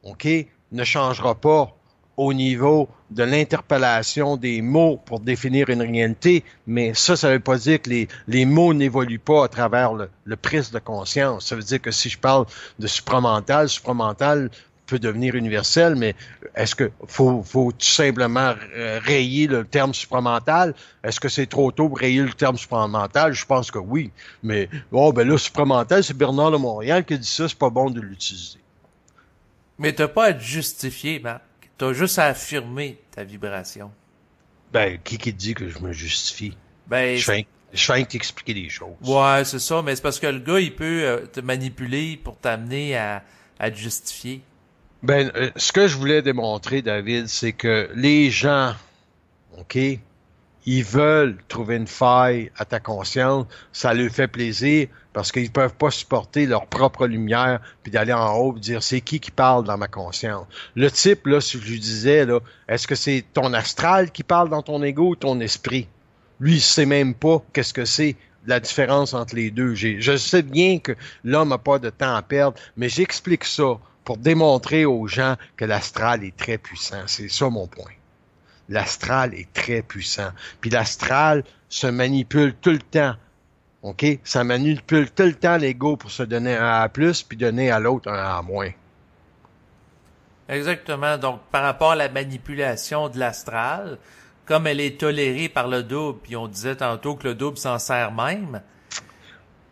OK, ne changera pas au niveau de l'interpellation des mots pour définir une réalité, mais ça, ça ne veut pas dire que les, mots n'évoluent pas à travers le, le, prise de conscience. Ça veut dire que si je parle de supramental, supramental peut devenir universel, mais est-ce que faut, tout simplement rayer le terme supramental? Est-ce que c'est trop tôt pour rayer le terme supramental? Je pense que oui. Mais le ben supramental, c'est Bernard de Montréal qui dit ça, c'est pas bon de l'utiliser. Mais t'as pas à te justifier, Marc. T'as juste à affirmer ta vibration. Ben, qui qui dit que je me justifie? Ben, je fais, je t'expliquer des choses. Ouais, c'est ça, mais c'est parce que le gars, il peut euh, te manipuler pour t'amener à, à te justifier. Ben, euh, ce que je voulais démontrer, David, c'est que les gens, OK, ils veulent trouver une faille à ta conscience, ça leur fait plaisir parce qu'ils ne peuvent pas supporter leur propre lumière puis d'aller en haut et dire c'est qui qui parle dans ma conscience. Le type là, si je lui disais là, est-ce que c'est ton astral qui parle dans ton ego ou ton esprit Lui, il sait même pas qu'est-ce que c'est la différence entre les deux. je sais bien que l'homme n'a pas de temps à perdre, mais j'explique ça pour démontrer aux gens que l'astral est très puissant. C'est ça mon point. L'astral est très puissant. Puis l'astral se manipule tout le temps. OK? Ça manipule tout le temps l'ego pour se donner un A plus, puis donner à l'autre un A moins. Exactement. Donc, par rapport à la manipulation de l'astral, comme elle est tolérée par le double, puis on disait tantôt que le double s'en sert même,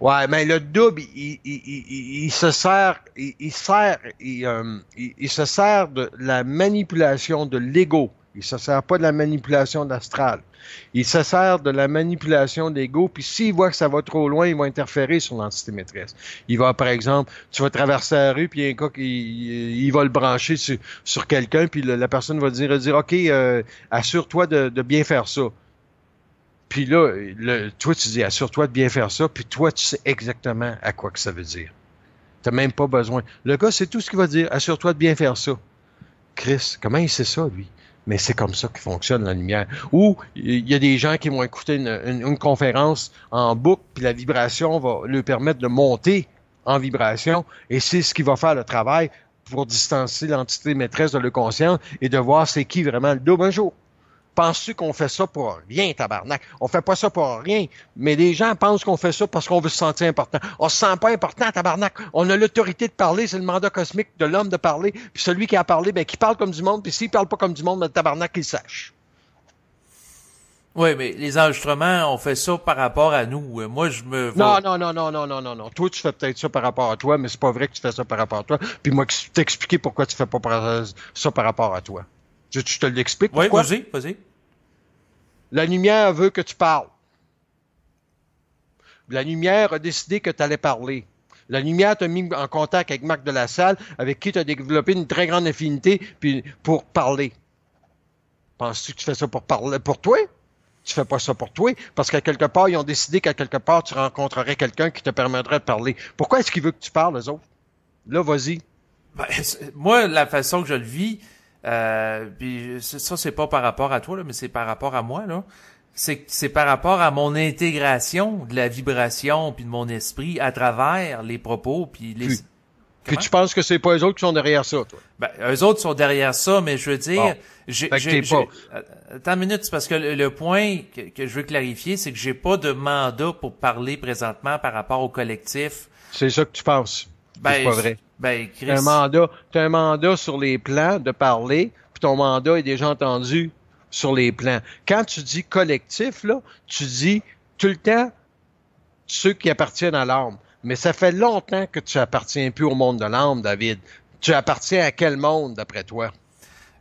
Ouais, mais le double, il, se sert, il, sert, euh, il, se sert de la manipulation de l'ego. Il se sert pas de la manipulation d'astral. Il se sert de la manipulation d'ego. Puis s'il voit que ça va trop loin, il va interférer sur l'entité maîtresse. Il va, par exemple, tu vas traverser la rue, puis un il, il va le brancher sur, quelqu'un, puis la, personne va dire, dire ok, euh, assure-toi de bien faire ça. Puis là, le, toi, tu dis, assure-toi de bien faire ça, puis toi, tu sais exactement à quoi que ça veut dire. T'as même pas besoin. Le gars, c'est tout ce qu'il va dire. Assure-toi de bien faire ça. Chris, comment il sait ça, lui? Mais c'est comme ça que fonctionne la lumière. Ou il y a des gens qui vont écouter une, conférence en boucle, puis la vibration va lui permettre de monter en vibration, et c'est ce qui va faire le travail pour distancer l'entité maîtresse de le conscient et de voir c'est qui vraiment le dos. Bonjour. Penses-tu qu'on fait ça pour rien, tabarnak? On fait pas ça pour rien. Mais les gens pensent qu'on fait ça parce qu'on veut se sentir important. On se sent pas important, tabarnak. On a l'autorité de parler. C'est le mandat cosmique de l'homme de parler. Puis celui qui a parlé, ben, qui parle comme du monde. Puis s'il parle pas comme du monde, ben, tabarnak, il sache. Oui, mais les enregistrements, on fait ça par rapport à nous. Euh, moi, je me. Non, non, non, non, non, non, non, Toi, tu fais peut-être ça par rapport à toi, mais c'est pas vrai que tu fais ça par rapport à toi. Puis moi, t'expliquer pourquoi tu fais pas ça par rapport à toi. Je, te l'explique. Oui, vas-y, vas-y. La lumière veut que tu parles. La lumière a décidé que tu allais parler. La lumière t'a mis en contact avec Marc de la Salle, avec qui tu as développé une très grande affinité puis, pour parler. Penses-tu que tu fais ça pour parler pour toi? Tu fais pas ça pour toi, parce qu'à quelque part, ils ont décidé qu'à quelque part, tu rencontrerais quelqu'un qui te permettrait de parler. Pourquoi est-ce qu'ils veulent que tu parles, eux autres? Là, vas-y. Ben, moi, la façon que je le vis, euh, puis ça, c'est pas par rapport à toi, là, mais c'est par rapport à moi, là. C'est c'est par rapport à mon intégration de la vibration puis de mon esprit à travers les propos puis les. que tu penses que c'est pas eux autres qui sont derrière ça, toi? Ben, eux autres sont derrière ça, mais je veux dire, bon. j'ai, euh, Attends une minute, parce que le, point que, je veux clarifier, c'est que j'ai pas de mandat pour parler présentement par rapport au collectif. C'est ça que tu penses. c'est ben, pas vrai. Ben, un mandat, as un mandat sur les plans de parler, puis ton mandat est déjà entendu sur les plans. Quand tu dis collectif, là, tu dis tout le temps ceux qui appartiennent à l'âme. Mais ça fait longtemps que tu appartiens plus au monde de l'âme, David. Tu appartiens à quel monde, d'après toi?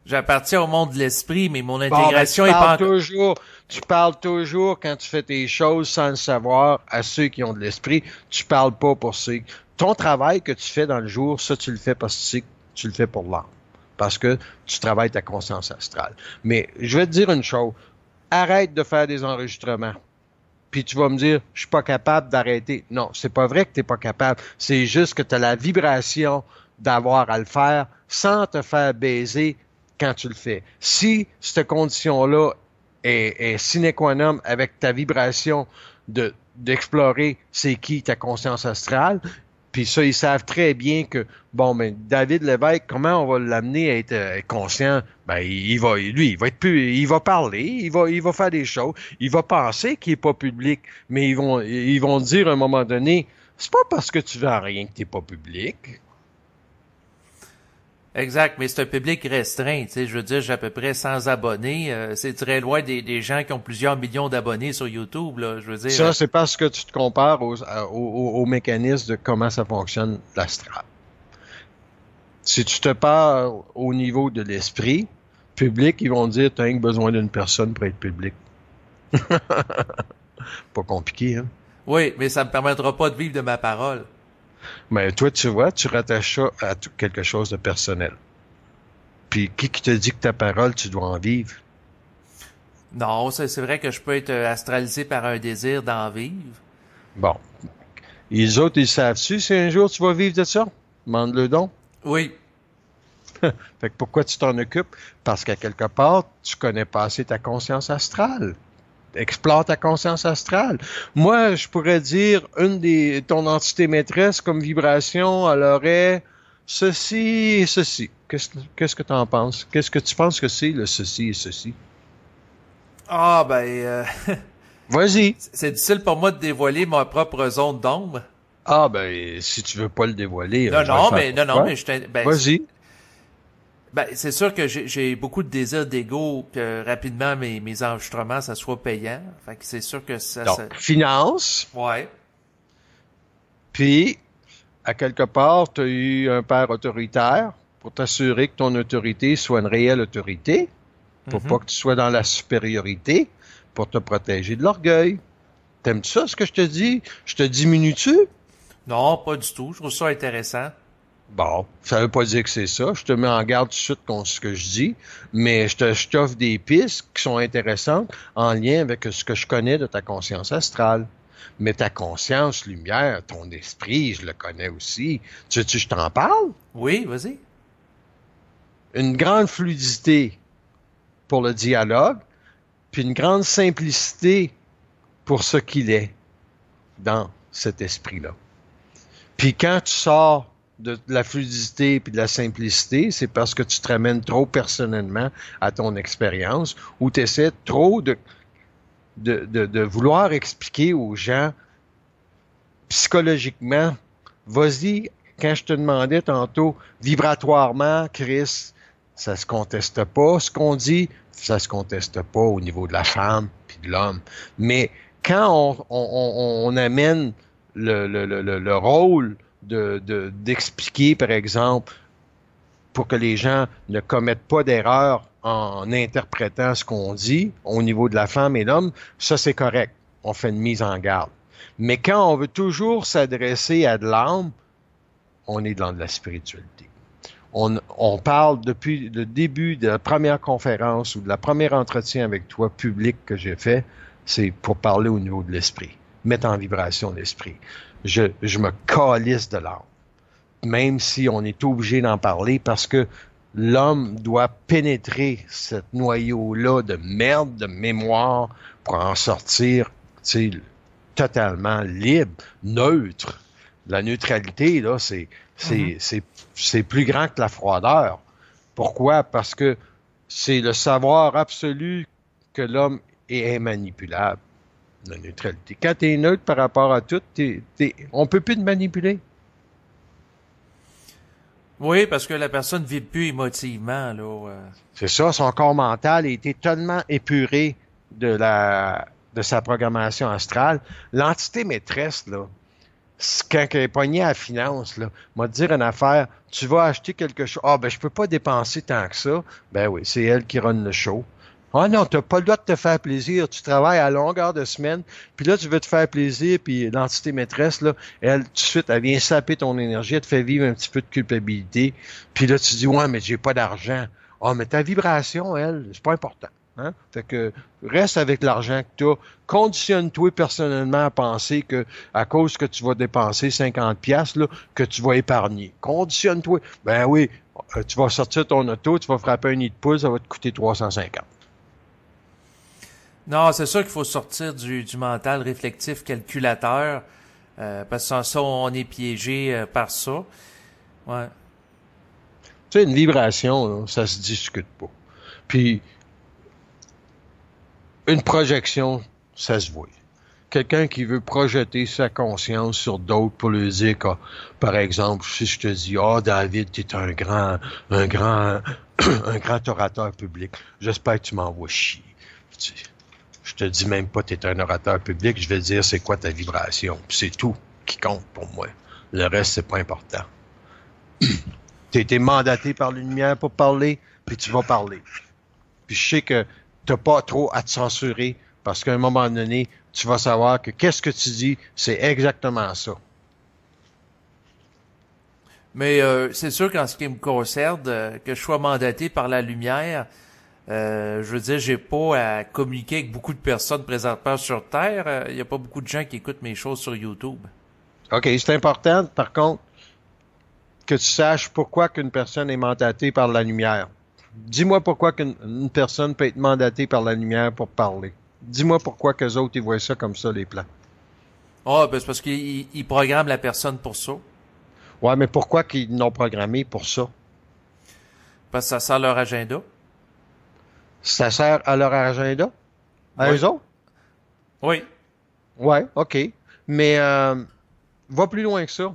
J'appartiens au monde de l'esprit, mais mon ben, intégration est pas toujours. Tu parles toujours quand tu fais tes choses sans le savoir à ceux qui ont de l'esprit. Tu parles pas pour ceux ton travail que tu fais dans le jour, ça, tu le fais parce que tu le fais pour l'âme. Parce que tu travailles ta conscience astrale. Mais je vais te dire une chose. Arrête de faire des enregistrements. Puis tu vas me dire, je suis pas capable d'arrêter. Non, c'est pas vrai que t'es pas capable. C'est juste que tu as la vibration d'avoir à le faire sans te faire baiser quand tu le fais. Si cette condition-là est, sine qua non avec ta vibration de d'explorer c'est qui ta conscience astrale puis ça, ils savent très bien que, bon, ben, David Lévesque, comment on va l'amener à être euh, conscient? Ben, il, va, lui, il va être plus, il va parler, il va, il va faire des choses, il va penser qu'il est pas public, mais ils vont, ils vont dire à un moment donné, c'est pas parce que tu vas rien que t'es pas public. Exact, mais c'est un public restreint. Tu sais, je veux dire, j'ai à peu près 100 abonnés. Euh, c'est très loin des, gens qui ont plusieurs millions d'abonnés sur YouTube. Là, je veux dire. Ça, hein. c'est parce que tu te compares au mécanisme de comment ça fonctionne la Si tu te parles au niveau de l'esprit public, ils vont dire t'as besoin d'une personne pour être public. pas compliqué, hein. Oui, mais ça me permettra pas de vivre de ma parole. Mais toi, tu vois, tu rattaches ça à quelque chose de personnel. Puis qui, te dit que ta parole, tu dois en vivre? Non, c'est vrai que je peux être euh, astralisé par un désir d'en vivre. Bon. Les autres, ils savent-tu si un jour tu vas vivre de ça? mande le donc. Oui. fait que pourquoi tu t'en occupes? Parce qu'à quelque part, tu connais pas assez ta conscience astrale explore ta conscience astrale. Moi, je pourrais dire, une des, ton entité maîtresse comme vibration, elle aurait ceci et ceci. Qu'est-ce que tu en penses? Qu'est-ce que tu penses que c'est le ceci et ceci? Ah, ben, euh, Vas-y. C'est difficile pour moi de dévoiler ma propre zone d'ombre. Ah, ben, si tu veux pas le dévoiler. Non, non, mais, non, mais je ben, Vas-y. Ben, c'est sûr que j'ai beaucoup de désir d'ego que rapidement mes, enregistrements, ça soit payant. Fait c'est sûr que ça... Donc, finance. Ouais. Puis, à quelque part, tu as eu un père autoritaire pour t'assurer que ton autorité soit une réelle autorité, pour mhm. pas que tu sois dans la supériorité, pour te protéger de l'orgueil. T'aimes tu ça, ce que je te dis? Je te diminue-tu? Non, pas du tout. Je trouve ça intéressant. Bon, ça veut pas dire que c'est ça. Je te mets en garde tout de suite contre ce que je dis, mais je, te, chauffe des pistes qui sont intéressantes en lien avec ce que je connais de ta conscience astrale. Mais ta conscience, lumière, ton esprit, je le connais aussi. Tu tu je t'en parle? Oui, vas-y. Une grande fluidité pour le dialogue, puis une grande simplicité pour ce qu'il est dans cet esprit-là. Puis quand tu sors de la fluidité puis de la simplicité, c'est parce que tu te ramènes trop personnellement à ton expérience ou tu essaies trop de, de, de, vouloir expliquer aux gens psychologiquement, vas-y, quand je te demandais tantôt, vibratoirement, Chris, ça se conteste pas. Ce qu'on dit, ça se conteste pas au niveau de la femme puis de l'homme. Mais quand on, on, on, on amène le, le, le, le rôle d'expliquer, de, d'expliquer par exemple, pour que les gens ne commettent pas d'erreur en interprétant ce qu'on dit au niveau de la femme et l'homme, ça c'est correct. On fait une mise en garde. Mais quand on veut toujours s'adresser à de l'âme, on est dans de la spiritualité. On, on, parle depuis le début de la première conférence ou de la première entretien avec toi public que j'ai fait, c'est pour parler au niveau de l'esprit, mettre en vibration l'esprit je, me calisse de l'âme, Même si on est obligé d'en parler parce que l'homme doit pénétrer ce noyau-là de merde, de mémoire, pour en sortir totalement libre, neutre. La neutralité, là, mm-hmm. c'est plus grand que la froideur. Pourquoi? Parce que c'est le savoir absolu que l'homme est manipulable. La neutralité. Quand tu es neutre par rapport à tout, on ne on peut plus te manipuler. Oui, parce que la personne ne vit plus émotivement. C'est ça, son corps mental est été tellement épuré de, la, de sa programmation astrale. L'entité maîtresse, là, quand elle est pognée à la finance, là, m'a dire une affaire, tu vas acheter quelque chose, ah ben je peux pas dépenser tant que ça, ben oui, c'est elle qui run le show. Ah non, tu n'as pas le droit de te faire plaisir. Tu travailles à longueur de semaine, puis là, tu veux te faire plaisir, puis l'entité maîtresse, là, elle, tout de suite, elle vient saper ton énergie, elle te fait vivre un petit peu de culpabilité. Puis là, tu dis, ouais, mais j'ai pas d'argent. Ah, mais ta vibration, elle, c'est pas important. Hein? Fait que reste avec l'argent que tu as. Conditionne-toi personnellement à penser que à cause que tu vas dépenser 50 pièces que tu vas épargner. Conditionne-toi. Ben oui, euh, tu vas sortir ton auto, tu vas frapper un nid de poule, ça va te coûter 350. Non, c'est sûr qu'il faut sortir du, mental réflectif calculateur, euh, parce que sans ça, on est piégé euh, par ça. Ouais. Tu sais, une vibration, ça se discute pas. Puis, une projection, ça se voit. Quelqu'un qui veut projeter sa conscience sur d'autres pour lui dire par exemple, si je te dis, ah, oh, David, tu es un grand, un grand, un grand orateur public, j'espère que tu m'envoies chier. Je te dis même pas tu es un orateur public, je vais te dire c'est quoi ta vibration. C'est tout qui compte pour moi. Le reste, c'est pas important. tu as été mandaté par la lumière pour parler, puis tu vas parler. Puis je sais que tu pas trop à te censurer parce qu'à un moment donné, tu vas savoir que qu'est-ce que tu dis, c'est exactement ça. Mais euh, c'est sûr qu'en ce qui me concerne, euh, que je sois mandaté par la lumière, euh, je veux dire, j'ai pas à communiquer avec beaucoup de personnes présentement sur Terre. Il euh, n'y a pas beaucoup de gens qui écoutent mes choses sur YouTube. OK, c'est important, par contre, que tu saches pourquoi qu'une personne est mandatée par la lumière. Dis-moi pourquoi qu'une personne peut être mandatée par la lumière pour parler. Dis-moi pourquoi eux autres, ils voient ça comme ça, les plans. Ah, ben, c'est parce qu'ils programment la personne pour ça. Ouais, mais pourquoi qu'ils l'ont programmé pour ça? Parce que ça sert leur agenda. Ça sert à leur agenda? À eux autres? Oui. Ouais, OK. Mais euh, va plus loin que ça.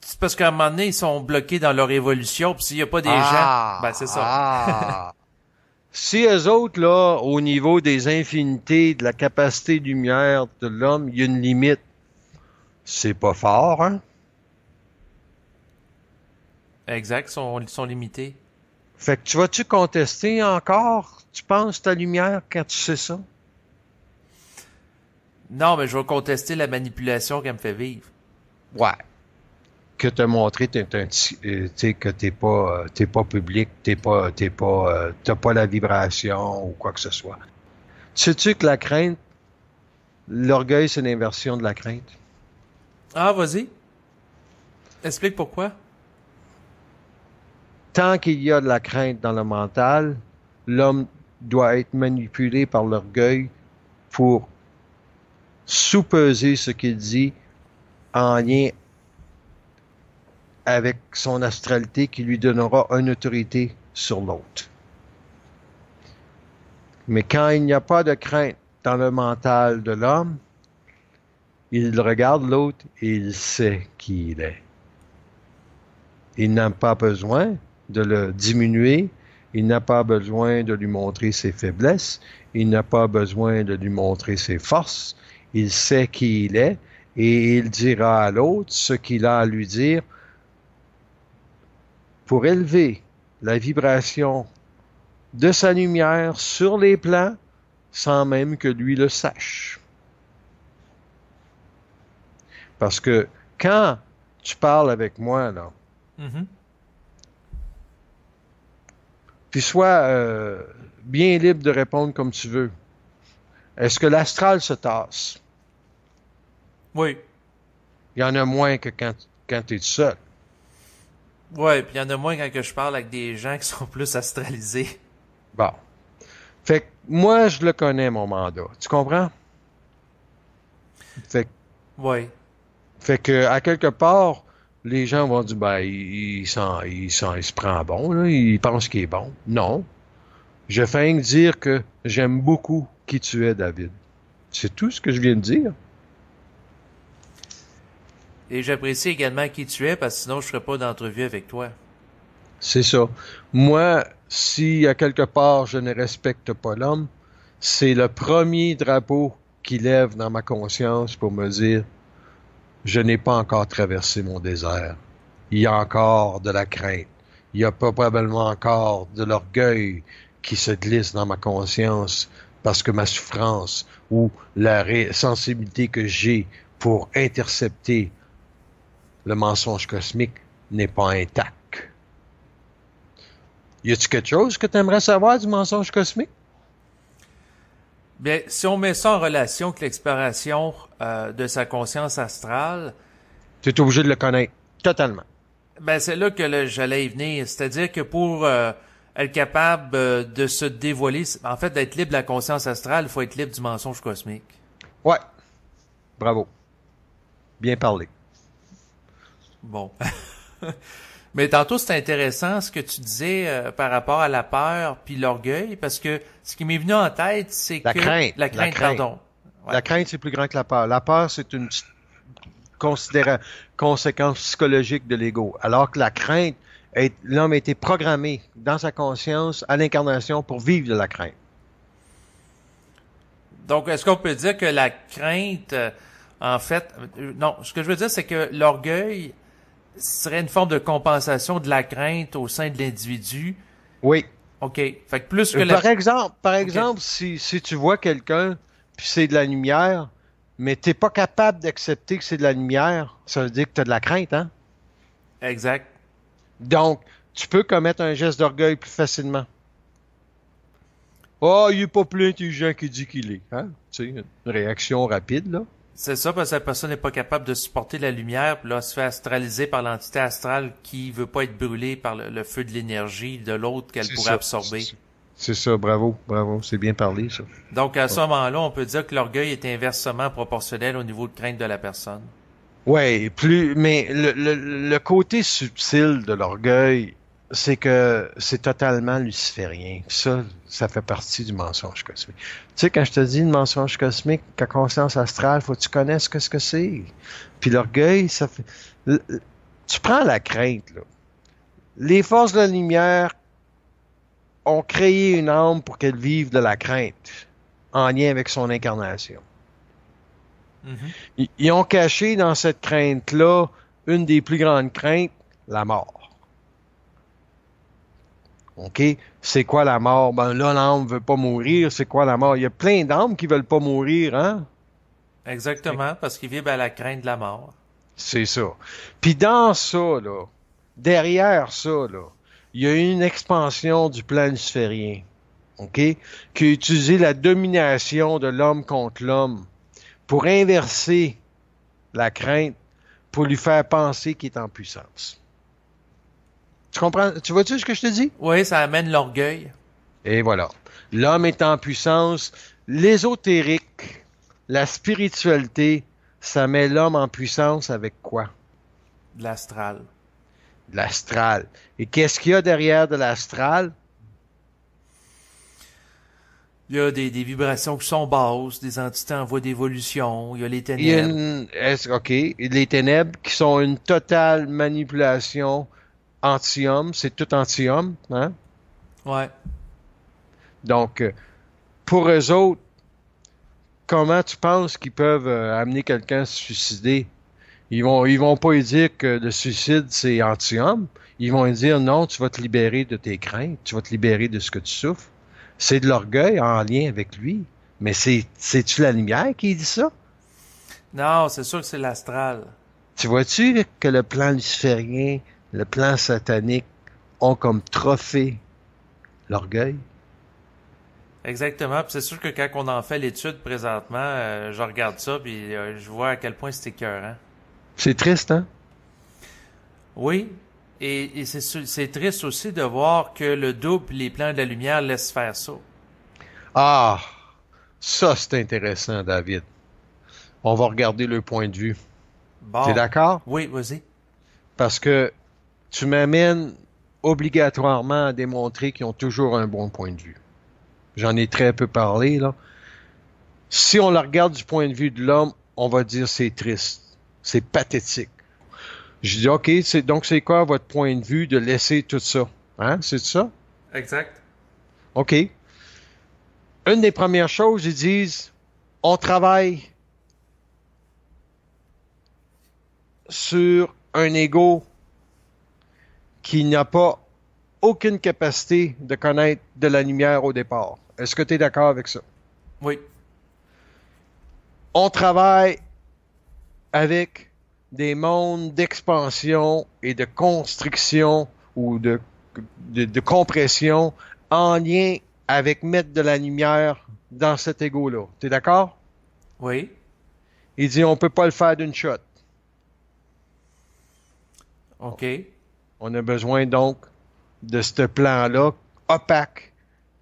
C'est parce qu'à un moment donné, ils sont bloqués dans leur évolution, puis s'il n'y a pas des gens, ah! ben c'est ça. Ah! si eux autres, là, au niveau des infinités, de la capacité de lumière de l'homme, il y a une limite. C'est pas fort, hein? Exact, ils sont limités. Fait que tu vas-tu contester encore, tu penses, ta lumière quand tu sais ça? Non, mais je vais contester la manipulation qu'elle me fait vivre. Ouais. Que te montrer t'es euh, sais que t'es pas, euh, t'es pas public, t'es pas, t'es pas, euh, t'as pas la vibration ou quoi que ce soit. Sais-tu que la crainte, l'orgueil, c'est l'inversion de la crainte? Ah, vas-y. Explique pourquoi tant qu'il y a de la crainte dans le mental, l'homme doit être manipulé par l'orgueil pour sous-peser ce qu'il dit en lien avec son astralité qui lui donnera une autorité sur l'autre. Mais quand il n'y a pas de crainte dans le mental de l'homme, il regarde l'autre et il sait qui il est. Il n'a pas besoin de le diminuer. Il n'a pas besoin de lui montrer ses faiblesses. Il n'a pas besoin de lui montrer ses forces. Il sait qui il est et il dira à l'autre ce qu'il a à lui dire pour élever la vibration de sa lumière sur les plans sans même que lui le sache. Parce que quand tu parles avec moi, là, mm-hmm. Puis sois euh, bien libre de répondre comme tu veux. Est-ce que l'astral se tasse? Oui. Il y en a moins que quand, quand tu es seul. Ouais, puis il y en a moins quand que je parle avec des gens qui sont plus astralisés. Bon. Fait que moi, je le connais, mon mandat. Tu comprends? Fait ouais. Fait que, à quelque part, les gens vont dire, ben, il, s'en, se prend bon, il pense qu'il est bon. Non. Je fais dire que j'aime beaucoup qui tu es, David. C'est tout ce que je viens de dire. Et j'apprécie également qui tu es, parce que sinon je ne ferais pas d'entrevue avec toi. C'est ça. Moi, si à quelque part je ne respecte pas l'homme, c'est le premier drapeau qui lève dans ma conscience pour me dire je n'ai pas encore traversé mon désert. Il y a encore de la crainte. Il y a probablement encore de l'orgueil qui se glisse dans ma conscience parce que ma souffrance ou la sensibilité que j'ai pour intercepter le mensonge cosmique n'est pas intacte. Y a-t-il quelque chose que tu aimerais savoir du mensonge cosmique? Bien, si on met ça en relation avec l'exploration euh, de sa conscience astrale... Tu es obligé de le connaître, totalement. Ben, c'est là que j'allais y venir. C'est-à-dire que pour euh, être capable euh, de se dévoiler, en fait, d'être libre de la conscience astrale, il faut être libre du mensonge cosmique. Ouais. Bravo. Bien parlé. Bon. Mais tantôt, c'est intéressant ce que tu disais euh, par rapport à la peur puis l'orgueil, parce que ce qui m'est venu en tête, c'est que... la crainte. La crainte, pardon. La crainte, c'est plus grand que la peur. La peur, c'est une conséquence psychologique de l'ego, alors que la crainte, l'homme a été programmé dans sa conscience à l'incarnation pour vivre de la crainte. Donc, est-ce qu'on peut dire que la crainte, euh, en fait, euh, non, ce que je veux dire, c'est que l'orgueil, serait une forme de compensation de la crainte au sein de l'individu. Oui. OK. Fait plus euh, Par exemple, par exemple si, tu vois quelqu'un, puis c'est de la lumière, mais t'es pas capable d'accepter que c'est de la lumière, ça veut dire que tu as de la crainte, hein? Exact. Donc, tu peux commettre un geste d'orgueil plus facilement. Oh, il est pas plus intelligent qu'il dit qu'il est. Hein? Tu sais, une réaction rapide, là. C'est ça, parce que la personne n'est pas capable de supporter la lumière, puis là, elle se fait astraliser par l'entité astrale qui veut pas être brûlée par le, feu de l'énergie de l'autre qu'elle pourrait absorber. C'est ça, bravo, bravo, c'est bien parlé, ça. Donc, à ce moment-là, on peut dire que l'orgueil est inversement proportionnel au niveau de crainte de la personne. Ouais, plus, mais le, le, le côté subtil de l'orgueil c'est que c'est totalement luciférien. Ça, ça fait partie du mensonge cosmique. Tu sais, quand je te dis le mensonge cosmique, la conscience astrale, faut que tu connaisses ce que c'est. Puis l'orgueil, ça fait... Tu prends la crainte, là. Les forces de la lumière ont créé une âme pour qu'elle vive de la crainte, en lien avec son incarnation. Mm-hmm. ils ont caché dans cette crainte-là une des plus grandes craintes, la mort. C'est quoi la mort? Ben là, l'âme veut pas mourir. C'est quoi la mort? Il y a plein d'âmes qui veulent pas mourir, hein? Exactement, parce qu'ils vivent à la crainte de la mort. C'est ça. Puis dans ça, là, derrière ça, là, il y a une expansion du plan sphérien OK? Qui a utilisé la domination de l'homme contre l'homme pour inverser la crainte, pour lui faire penser qu'il est en puissance. Tu comprends? Tu vois ce que je te dis? Oui, ça amène l'orgueil. Et voilà. L'homme est en puissance. L'ésotérique, la spiritualité, ça met l'homme en puissance avec quoi? De l'astral. De l'astral. Et qu'est-ce qu'il y a derrière de l'astral? Il y a des, vibrations qui sont basses, des entités en voie d'évolution, il y a les ténèbres. OK, les ténèbres qui sont une totale manipulation anti-homme, c'est tout anti-homme. Hein? Ouais. Donc, euh, pour eux autres, comment tu penses qu'ils peuvent euh, amener quelqu'un à se suicider? Ils vont, ils vont pas dire que le suicide, c'est anti-homme. Ils vont dire non, tu vas te libérer de tes craintes, tu vas te libérer de ce que tu souffres. C'est de l'orgueil en lien avec lui. Mais c'est-tu la lumière qui dit ça? Non, c'est sûr que c'est l'astral. Tu vois-tu que le plan luciférien, le plan satanique ont comme trophée l'orgueil. Exactement. C'est sûr que quand on en fait l'étude présentement, euh, je regarde ça puis euh, je vois à quel point c'est écœurant. C'est triste, hein? Oui. Et, c'est triste aussi de voir que le double les plans de la lumière laissent faire ça. Ah! Ça, c'est intéressant, David. On va regarder le point de vue. T'es d'accord? Oui, vas-y. Parce que tu m'amènes obligatoirement à démontrer qu'ils ont toujours un bon point de vue. J'en ai très peu parlé, là. Si on la regarde du point de vue de l'homme, on va dire c'est triste, c'est pathétique. Je dis, OK, donc c'est quoi votre point de vue de laisser tout ça? Hein? C'est ça? Exact. OK. Une des premières choses, ils disent, on travaille sur un ego qui n'a pas aucune capacité de connaître de la lumière au départ. Est-ce que tu es d'accord avec ça? Oui. On travaille avec des mondes d'expansion et de constriction ou de, compression en lien avec mettre de la lumière dans cet ego-là. es d'accord? Oui. Il dit on peut pas le faire d'une shot. OK. On a besoin donc de ce plan-là opaque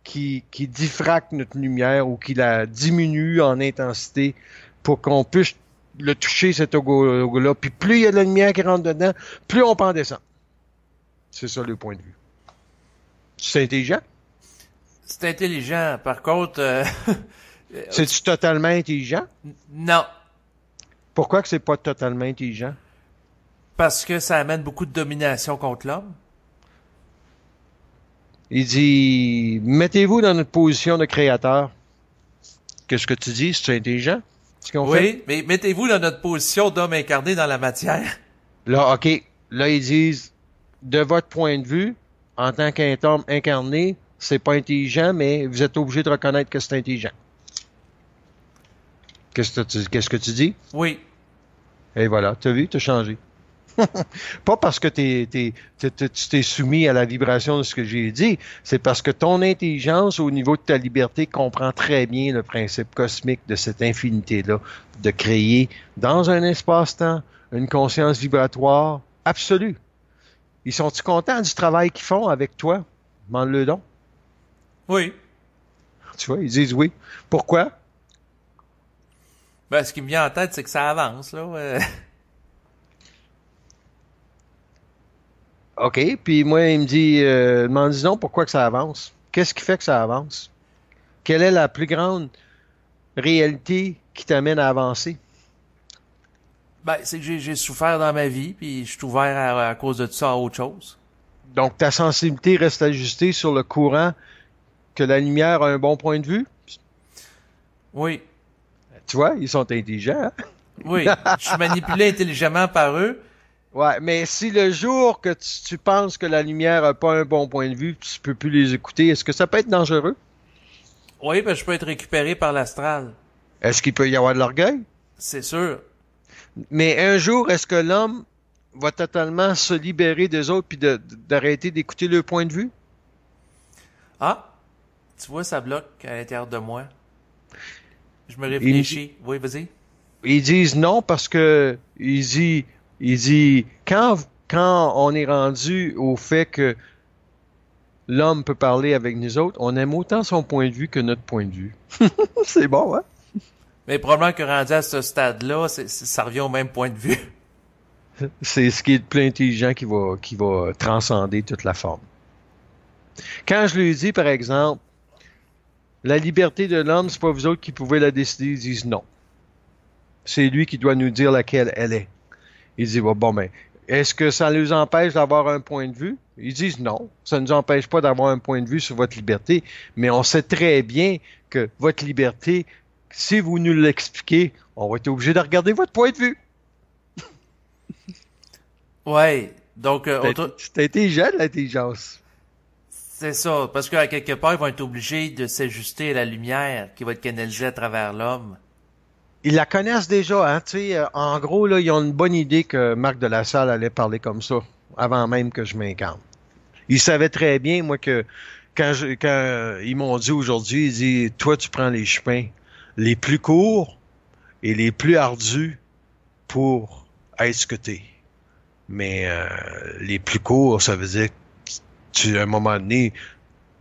qui, qui diffracte notre lumière ou qui la diminue en intensité pour qu'on puisse le toucher, cet logo-là. Puis plus il y a de la lumière qui rentre dedans, plus on peut en descendre. C'est ça le point de vue. C'est intelligent? C'est intelligent. Par contre... Euh, C'est-tu totalement intelligent? Non. Pourquoi que c'est pas totalement intelligent? Parce que ça amène beaucoup de domination contre l'homme. Il dit Mettez-vous dans notre position de créateur. Qu'est-ce que tu dis? C'est intelligent? oui, mais mettez-vous dans notre position d'homme incarné dans la matière. Là, OK. Là, ils disent De votre point de vue, en tant qu'un homme incarné, c'est pas intelligent, mais vous êtes obligé de reconnaître que c'est intelligent. Qu'est-ce que qu'est-ce que tu dis? Oui. Et voilà, t'as vu, t'as changé. pas parce que tu t'es soumis à la vibration de ce que j'ai dit, c'est parce que ton intelligence au niveau de ta liberté comprend très bien le principe cosmique de cette infinité-là, de créer dans un espace-temps une conscience vibratoire absolue. Ils sont tu contents du travail qu'ils font avec toi? Demande-le donc. Oui. Tu vois, ils disent oui. Pourquoi? Ben, ce qui me vient en tête, c'est que ça avance, là. OK. Puis moi, il me dit, euh, m'en pourquoi que ça avance. Qu'est-ce qui fait que ça avance? Quelle est la plus grande réalité qui t'amène à avancer? Ben, c'est que j'ai souffert dans ma vie, puis je suis ouvert à, cause de ça à autre chose. Donc, ta sensibilité reste ajustée sur le courant que la lumière a un bon point de vue? Oui. Tu vois, ils sont intelligents. Hein? Oui, je suis manipulé intelligemment par eux, Ouais, mais si le jour que tu, penses que la lumière n'a pas un bon point de vue, tu peux plus les écouter, est-ce que ça peut être dangereux? Oui, ben je peux être récupéré par l'astral. Est-ce qu'il peut y avoir de l'orgueil? C'est sûr. Mais un jour, est-ce que l'homme va totalement se libérer des autres puis d'arrêter d'écouter leur point de vue? Ah, tu vois, ça bloque à l'intérieur de moi. Je me réfléchis. oui, vas-y. Ils disent non parce que ils disent il dit, quand, quand on est rendu au fait que l'homme peut parler avec nous autres, on aime autant son point de vue que notre point de vue. c'est bon, hein? Mais probablement que rendu à ce stade-là, ça revient au même point de vue. C'est ce qui est le plus intelligent qui va, qui va transcender toute la forme. Quand je lui dis, par exemple, la liberté de l'homme, c'est pas vous autres qui pouvez la décider, ils disent non. C'est lui qui doit nous dire laquelle elle est. Il dit, bon, mais ben, est-ce que ça nous empêche d'avoir un point de vue? Ils disent non, ça ne nous empêche pas d'avoir un point de vue sur votre liberté, mais on sait très bien que votre liberté, si vous nous l'expliquez, on va être obligé de regarder votre point de vue. ouais, donc... Euh, tu été jeune, l'intelligence. C'est ça, parce qu'à quelque part, ils vont être obligés de s'ajuster à la lumière qui va être canalisée à travers l'homme ils la connaissent déjà. Hein, sais. Euh, en gros, là, ils ont une bonne idée que Marc de la Salle allait parler comme ça, avant même que je m'incarne. Ils savaient très bien, moi, que quand, je, quand ils m'ont dit aujourd'hui, ils disent Toi, tu prends les chemins les plus courts et les plus ardus pour être Mais euh, les plus courts, ça veut dire que tu, à un moment donné,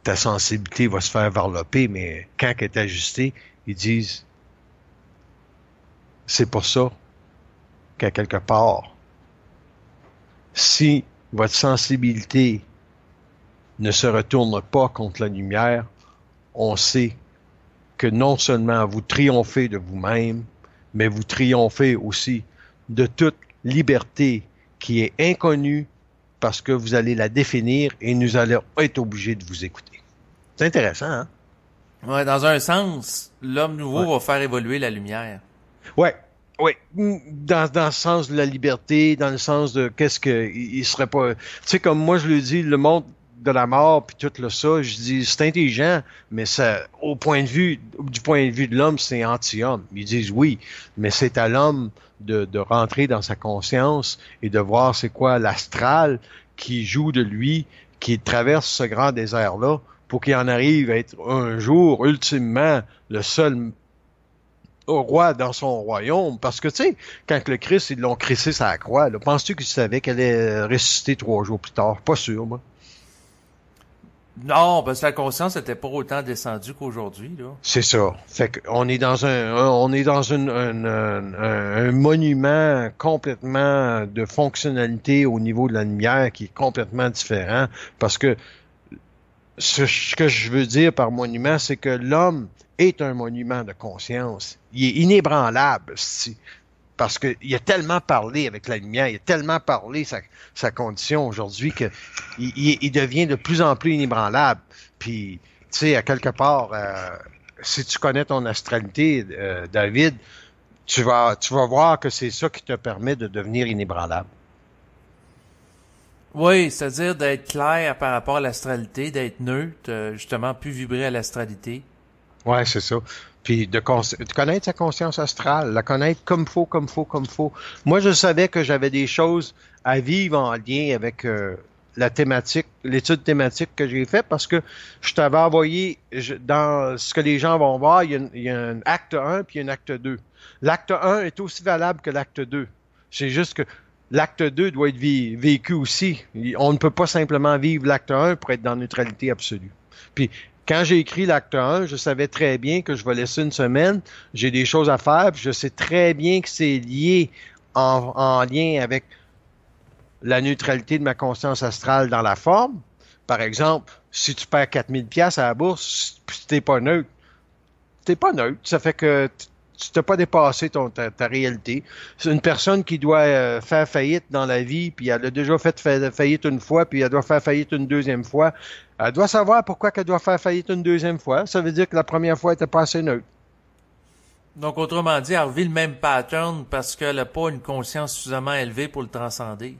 ta sensibilité va se faire varloper, mais quand elle est ajustée, ils disent c'est pour ça qu'à quelque part, si votre sensibilité ne se retourne pas contre la lumière, on sait que non seulement vous triomphez de vous-même, mais vous triomphez aussi de toute liberté qui est inconnue parce que vous allez la définir et nous allons être obligés de vous écouter. C'est intéressant, hein? Ouais, dans un sens, l'homme nouveau va faire évoluer la lumière. Ouais. Oui, dans, dans le sens de la liberté, dans le sens de qu'est-ce que il, serait pas. Tu sais, comme moi je le dis, le monde de la mort puis tout le ça, je dis c'est intelligent, mais ça, au point de vue du point de vue de l'homme, c'est anti-homme. Ils disent oui, mais c'est à l'homme de, de rentrer dans sa conscience et de voir c'est quoi l'astral qui joue de lui, qui traverse ce grand désert là, pour qu'il en arrive à être un jour ultimement le seul au roi dans son royaume. Parce que, tu sais, quand le Christ, ils l'ont crissé sa croix, penses-tu qu'il savait qu'elle allait euh, ressusciter trois jours plus tard? Pas sûr, moi. Non, parce que la conscience n'était pas autant descendue qu'aujourd'hui, là. C'est ça. Fait qu'on est dans un, on est dans un, un monument complètement de fonctionnalité au niveau de la lumière qui est complètement différent parce que ce, que je veux dire par monument, c'est que l'homme est un monument de conscience. Il est inébranlable, parce qu'il a tellement parlé avec la lumière, il a tellement parlé sa, condition aujourd'hui qu'il il, devient de plus en plus inébranlable. Puis, tu sais, à quelque part, euh, si tu connais ton astralité, euh, David, tu vas, tu vas voir que c'est ça qui te permet de devenir inébranlable. Oui, c'est-à-dire d'être clair par rapport à l'astralité, d'être neutre, euh, justement, plus vibrer à l'astralité. Ouais, c'est ça. Puis de, connaître sa conscience astrale, la connaître comme faux, comme faux, comme faux. Moi, je savais que j'avais des choses à vivre en lien avec euh, la thématique, l'étude thématique que j'ai fait, parce que je t'avais envoyé dans ce que les gens vont voir, il y, a, un acte 1 puis un acte 2. L'acte 1 est aussi valable que l'acte 2. C'est juste que l'acte 2 doit être vécu aussi. On ne peut pas simplement vivre l'acte 1 pour être dans neutralité absolue. Puis, quand j'ai écrit l'acte 1, je savais très bien que je vais laisser une semaine, j'ai des choses à faire, je sais très bien que c'est lié en, lien avec la neutralité de ma conscience astrale dans la forme. Par exemple, si tu perds 4000 pièces à la bourse, tu n'es pas neutre, Tu n'es pas neutre. Ça fait que tu t'as pas dépassé ton, ta, réalité. C'est une personne qui doit euh, faire faillite dans la vie, puis elle a déjà fait faillite une fois, puis elle doit faire faillite une deuxième fois. Elle doit savoir pourquoi elle doit faire faillite une deuxième fois. Ça veut dire que la première fois, elle n'était pas assez neutre. Donc, autrement dit, elle vit le même pattern parce qu'elle n'a pas une conscience suffisamment élevée pour le transcender.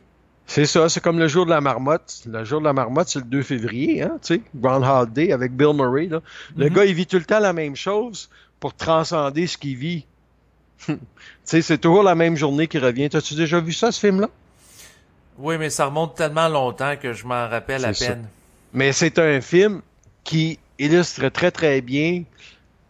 C'est ça, c'est comme le jour de la marmotte. Le jour de la marmotte, c'est le 2 février, hein, tu sais, Groundhog Day avec Bill Murray. Le mm-hmm. gars, il vit tout le temps la même chose, pour transcender ce qu'il vit. tu sais, c'est toujours la même journée qui revient. T'as-tu déjà vu ça, ce film-là? Oui, mais ça remonte tellement longtemps que je m'en rappelle à peine. Mais c'est un film qui illustre très, très bien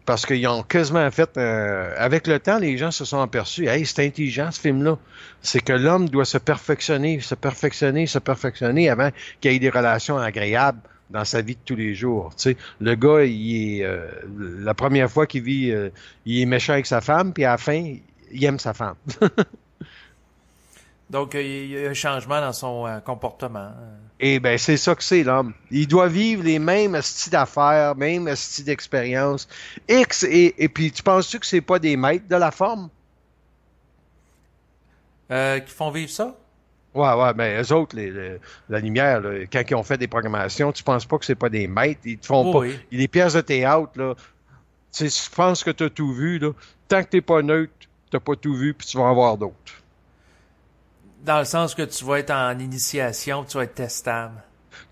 parce qu'ils ont quasiment fait euh, avec le temps, les gens se sont aperçus, hey, c'est intelligent ce film-là. C'est que l'homme doit se perfectionner, se perfectionner, se perfectionner avant qu'il ait des relations agréables dans sa vie de tous les jours. Tu le gars, il est euh, la première fois qu'il vit, euh, il est méchant avec sa femme, puis à la fin, il aime sa femme. Donc, euh, il y a un changement dans son comportement. Eh bien c'est ça que c'est, l'homme. Il doit vivre les mêmes styles d'affaires, mêmes styles d'expérience. X, et, et puis tu penses-tu que c'est pas des maîtres de la forme? qui font vivre ça? Ouais, ouais, mais eux autres, la lumière, quand ils ont fait des programmations, tu penses pas que c'est pas des maîtres, ils te font pas. Les pièces de théâtre, là, tu penses que tu as tout vu, là. Tant que t'es pas neutre, t'as pas tout vu, puis tu vas en voir d'autres. Dans le sens que tu vas être en initiation, tu vas être testable.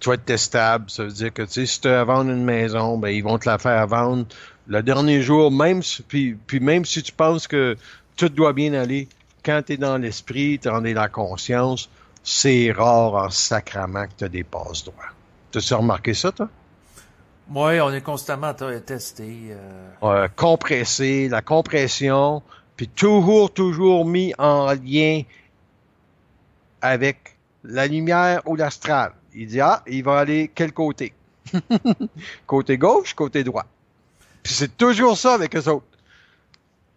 Tu vas être testable, ça veut dire que si tu as à vendre une maison, ben ils vont te la faire vendre le dernier jour, même puis même si tu penses que tout doit bien aller, quand tu es dans l'esprit, tu en es dans la conscience, c'est rare en sacrament que tu des passe-droits. T'as-tu remarqué ça, toi? Oui, on est constamment testé. Euh. compressé, la compression, puis toujours, toujours mis en lien avec la lumière ou l'astral. Il dit, ah, il va aller quel côté? côté gauche, côté droit. c'est toujours ça avec eux autres.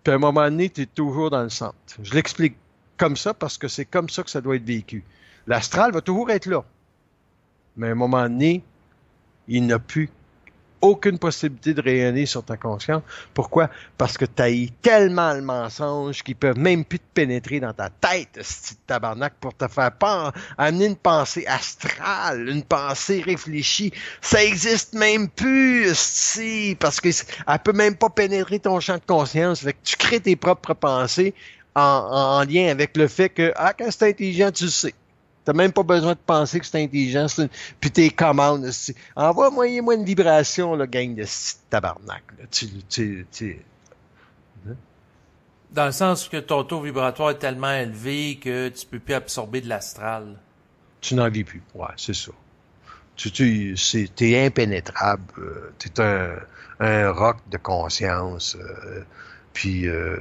Puis à un moment donné, tu es toujours dans le centre. Je l'explique comme ça parce que c'est comme ça que ça doit être vécu. L'astral va toujours être là. Mais à un moment donné, il n'a plus aucune possibilité de rayonner sur ta conscience. Pourquoi? Parce que t'as tellement le mensonge qu'ils peuvent même plus te pénétrer dans ta tête, ce petit tabarnak, pour te faire pas amener une pensée astrale, une pensée réfléchie. Ça existe même plus, si, parce que elle peut même pas pénétrer ton champ de conscience. tu crées tes propres pensées en, lien avec le fait que, ah, quand c'est intelligent, tu le sais. T'as même pas besoin de penser que c'est intelligent. Une... Puis tes commandes, envoie-moi une vibration, le gang de tabarnak. Là. Hein? Dans le sens que ton taux vibratoire est tellement élevé que tu peux plus absorber de l'astral. Tu n'en vis plus. Ouais, c'est ça. Tu, tu es impénétrable. Euh, tu es un, un roc de conscience. Euh, puis euh,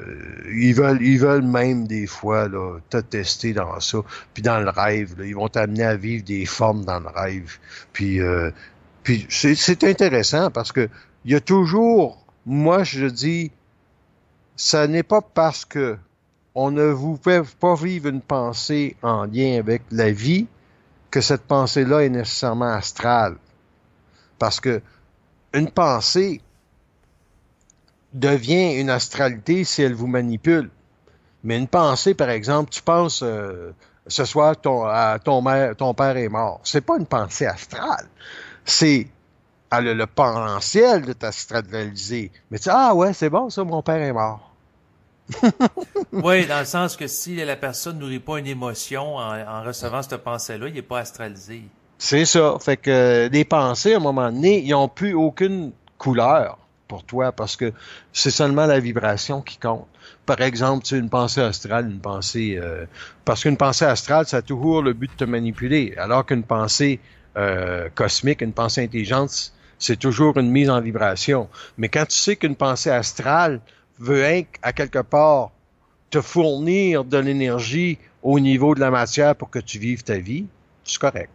ils veulent, ils veulent même des fois là, te tester dans ça. Puis dans le rêve, ils vont t'amener à vivre des formes dans le rêve. Puis, euh, puis c'est intéressant parce que il y a toujours, moi je dis, ça n'est pas parce que on ne vous fait pas vivre une pensée en lien avec la vie que cette pensée-là est nécessairement astrale. Parce que une pensée, devient une astralité si elle vous manipule. Mais une pensée, par exemple, tu penses euh, ce soir ton, à ton, père est mort. C'est pas une pensée astrale. C'est le potentiel de t'astraliser. Mais tu dis, ah ouais, c'est bon ça, mon père est mort. oui, dans le sens que si la personne nourrit pas une émotion en, recevant cette pensée-là, il n'est pas astralisé. C'est ça. Fait que euh, des pensées, à un moment donné, ils n'ont plus aucune couleur toi parce que c'est seulement la vibration qui compte. Par exemple, une pensée astrale, une pensée... Euh, parce qu'une pensée astrale, ça a toujours le but de te manipuler, alors qu'une pensée euh, cosmique, une pensée intelligente, c'est toujours une mise en vibration. Mais quand tu sais qu'une pensée astrale veut à quelque part te fournir de l'énergie au niveau de la matière pour que tu vives ta vie, c'est correct.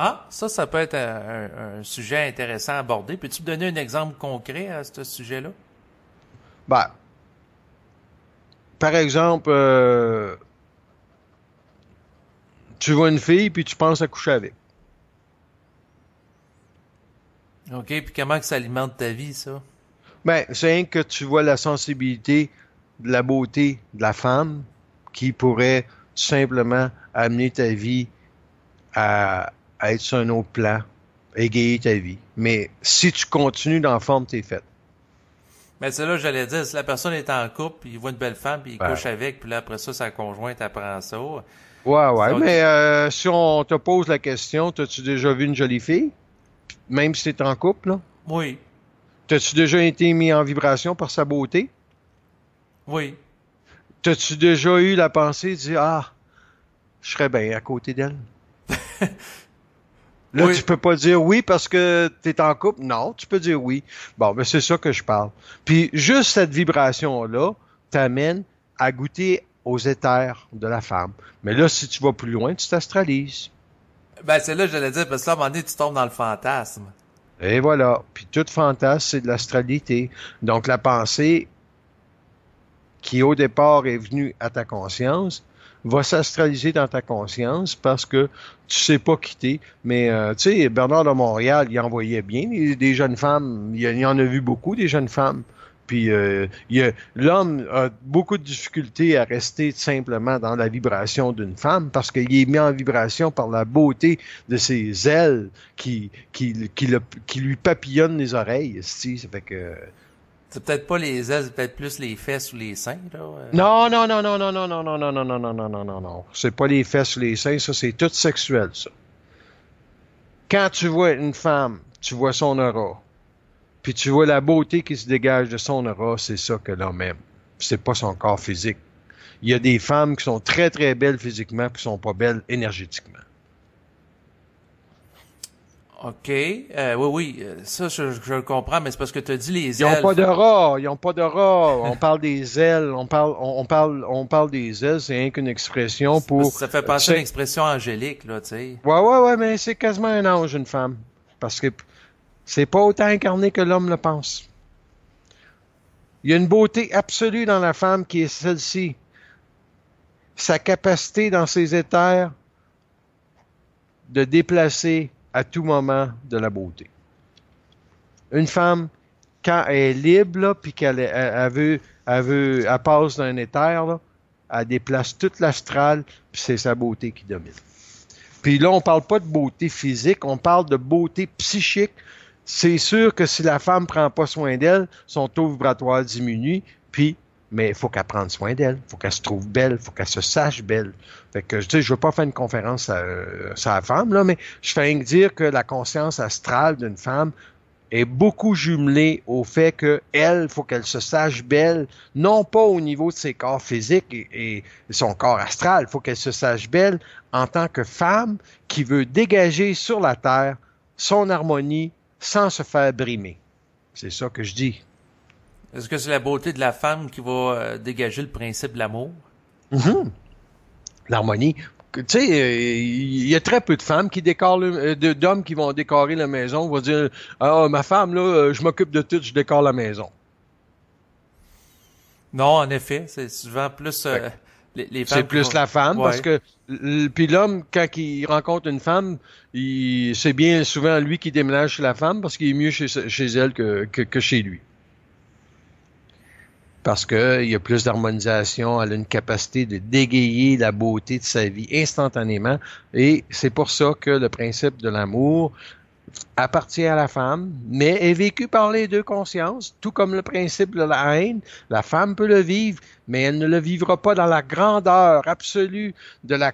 Ah, ça, ça peut être un, sujet intéressant à aborder. Peux-tu me donner un exemple concret à ce sujet-là? Ben, par exemple, euh, tu vois une fille puis tu penses à coucher avec. OK, puis comment que ça alimente ta vie, ça? Ben, c'est que tu vois la sensibilité, la beauté de la femme qui pourrait simplement amener ta vie à, être sur un autre plan, égayer ta vie. Mais si tu continues dans la forme, t'es faite. Mais c'est là que j'allais dire, si la personne est en couple, il voit une belle femme, puis il couche avec, puis là, après ça, sa conjointe apprend ça. Ouais, ouais, mais euh, si on te pose la question, t'as-tu déjà vu une jolie fille? Même si t'es en couple, là? Oui. T'as-tu déjà été mis en vibration par sa beauté? Oui. T'as-tu déjà eu la pensée de dire, ah, je serais bien à côté d'elle? Là, tu peux pas dire oui parce que tu es en couple. Non, tu peux dire oui. Bon, mais ben, c'est ça que je parle. Puis juste cette vibration-là t'amène à goûter aux éthers de la femme. Mais là, si tu vas plus loin, tu t'astralises. Ben, c'est là que j'allais dire, parce que là, à un moment donné, tu tombes dans le fantasme. Et voilà. Puis tout fantasme, c'est de l'astralité. Donc, la pensée qui, au départ, est venue à ta conscience, va s'astraliser dans ta conscience parce que tu sais pas quitter. Mais, euh, tu sais, Bernard de Montréal, il envoyait bien des, jeunes femmes. Il, y en a vu beaucoup, des jeunes femmes. Puis euh, l'homme a beaucoup de difficultés à rester simplement dans la vibration d'une femme parce qu'il est mis en vibration par la beauté de ses ailes qui, qui, lui papillonnent les oreilles. Ça fait que c'est peut-être pas les ailes, c'est peut-être plus les fesses ou les seins, là. Non, non, non, non, non, non, non, non, non, non, non, non, non, non, non. C'est pas les fesses ou les seins, ça, c'est tout sexuel, ça. Quand tu vois une femme, tu vois son aura. Puis tu vois la beauté qui se dégage de son aura, c'est ça que l'homme aime. C'est pas son corps physique. Il y a des femmes qui sont très, très belles physiquement, qui sont pas belles énergétiquement. OK. Euh, oui, oui, euh, ça, je, le comprends, mais c'est parce que tu as dit les ailes. Ils n'ont pas de rats, ils n'ont pas de rats. on parle des ailes, on parle, on, parle, on parle des ailes, c'est rien qu'une expression pour... Ça fait penser à une expression angélique, là, tu sais. Ouais, ouais, ouais, mais c'est quasiment un ange, une femme. Parce que c'est pas autant incarné que l'homme le pense. Il y a une beauté absolue dans la femme qui est celle-ci. Sa capacité dans ses éthers de déplacer à tout moment de la beauté. Une femme, quand elle est libre, puis qu'elle veut, passe dans un éther, elle déplace toute l'astrale, puis c'est sa beauté qui domine. Puis là, on parle pas de beauté physique, on parle de beauté psychique. C'est sûr que si la femme prend pas soin d'elle, son taux vibratoire diminue, puis mais il faut qu'elle prenne soin d'elle, il faut qu'elle se trouve belle, il faut qu'elle se sache belle. Fait que je dis, je veux pas faire une conférence à, euh, sa femme, là, mais je fais dire que la conscience astrale d'une femme est beaucoup jumelée au fait que elle, faut qu'elle se sache belle, non pas au niveau de ses corps physiques et, et son corps astral, faut qu'elle se sache belle en tant que femme qui veut dégager sur la terre son harmonie sans se faire brimer. C'est ça que je dis. Est-ce que c'est la beauté de la femme qui va euh, dégager le principe de l'amour? Mm-hmm. L'harmonie. Tu sais, euh, il y a très peu de femmes qui décorent, euh, d'hommes qui vont décorer la maison, va dire Ah, ma femme, là, je m'occupe de tout, je décore la maison. Non, en effet, c'est souvent plus. les femmes. C'est plus la femme parce que puis l'homme quand il rencontre une femme, c'est bien souvent lui qui déménage chez la femme parce qu'il est mieux chez, elle que, chez lui parce qu'il y a plus d'harmonisation, elle a une capacité de dégayer la beauté de sa vie instantanément. Et c'est pour ça que le principe de l'amour appartient à la femme, mais est vécu par les deux consciences, tout comme le principe de la haine. La femme peut le vivre, mais elle ne le vivra pas dans la grandeur absolue de la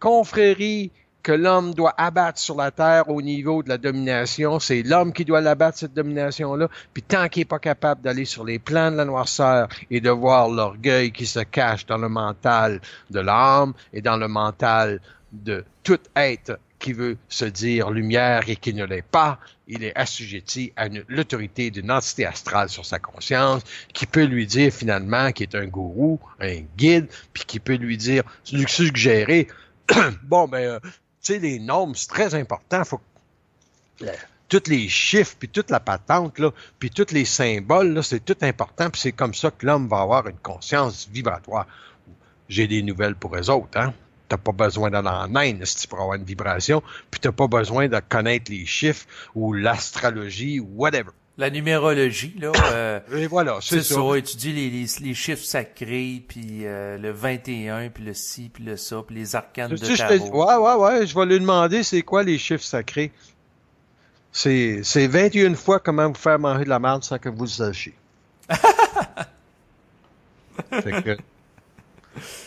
confrérie que l'homme doit abattre sur la terre au niveau de la domination. C'est l'homme qui doit l'abattre, cette domination-là. Puis tant qu'il n'est pas capable d'aller sur les plans de la noirceur et de voir l'orgueil qui se cache dans le mental de l'homme et dans le mental de tout être qui veut se dire lumière et qui ne l'est pas, il est assujetti à l'autorité d'une entité astrale sur sa conscience qui peut lui dire finalement qu'il est un gourou, un guide, puis qui peut lui dire, lui suggérer, bon, ben, euh, sais, les nombres, c'est très important. Faut euh, tous les chiffres, puis toute la patente, là, puis tous les symboles, c'est tout important, puis c'est comme ça que l'homme va avoir une conscience vibratoire. J'ai des nouvelles pour eux autres, hein? T'as pas besoin d'en en si tu peux avoir une vibration, puis t'as pas besoin de connaître les chiffres ou l'astrologie ou whatever. La numérologie, là. Euh, voilà, c'est ça. Étudier les, chiffres sacrés, puis euh, le 21, puis le ci, puis le ça, puis les arcanes de tarot. Je Ouais, ouais, ouais. Je vais lui demander c'est quoi les chiffres sacrés. C'est, 21 fois comment vous faire manger de la merde sans que vous sachiez.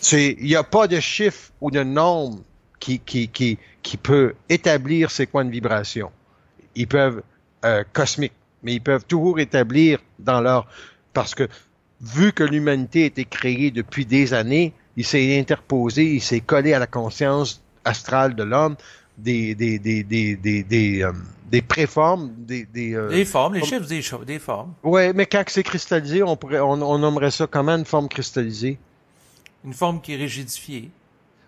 c'est, il n'y a pas de chiffre ou de nombre qui, qui, qui, peut établir c'est quoi une vibration. Ils peuvent, euh, cosmique mais ils peuvent toujours établir dans leur... Parce que vu que l'humanité a été créée depuis des années, il s'est interposé, il s'est collé à la conscience astrale de l'homme des des des des des euh, préformes des des euh, formes les chiffres des, des formes ouais mais quand c'est cristallisé on pourrait on, on nommerait ça comment une forme cristallisée une forme qui est rigidifiée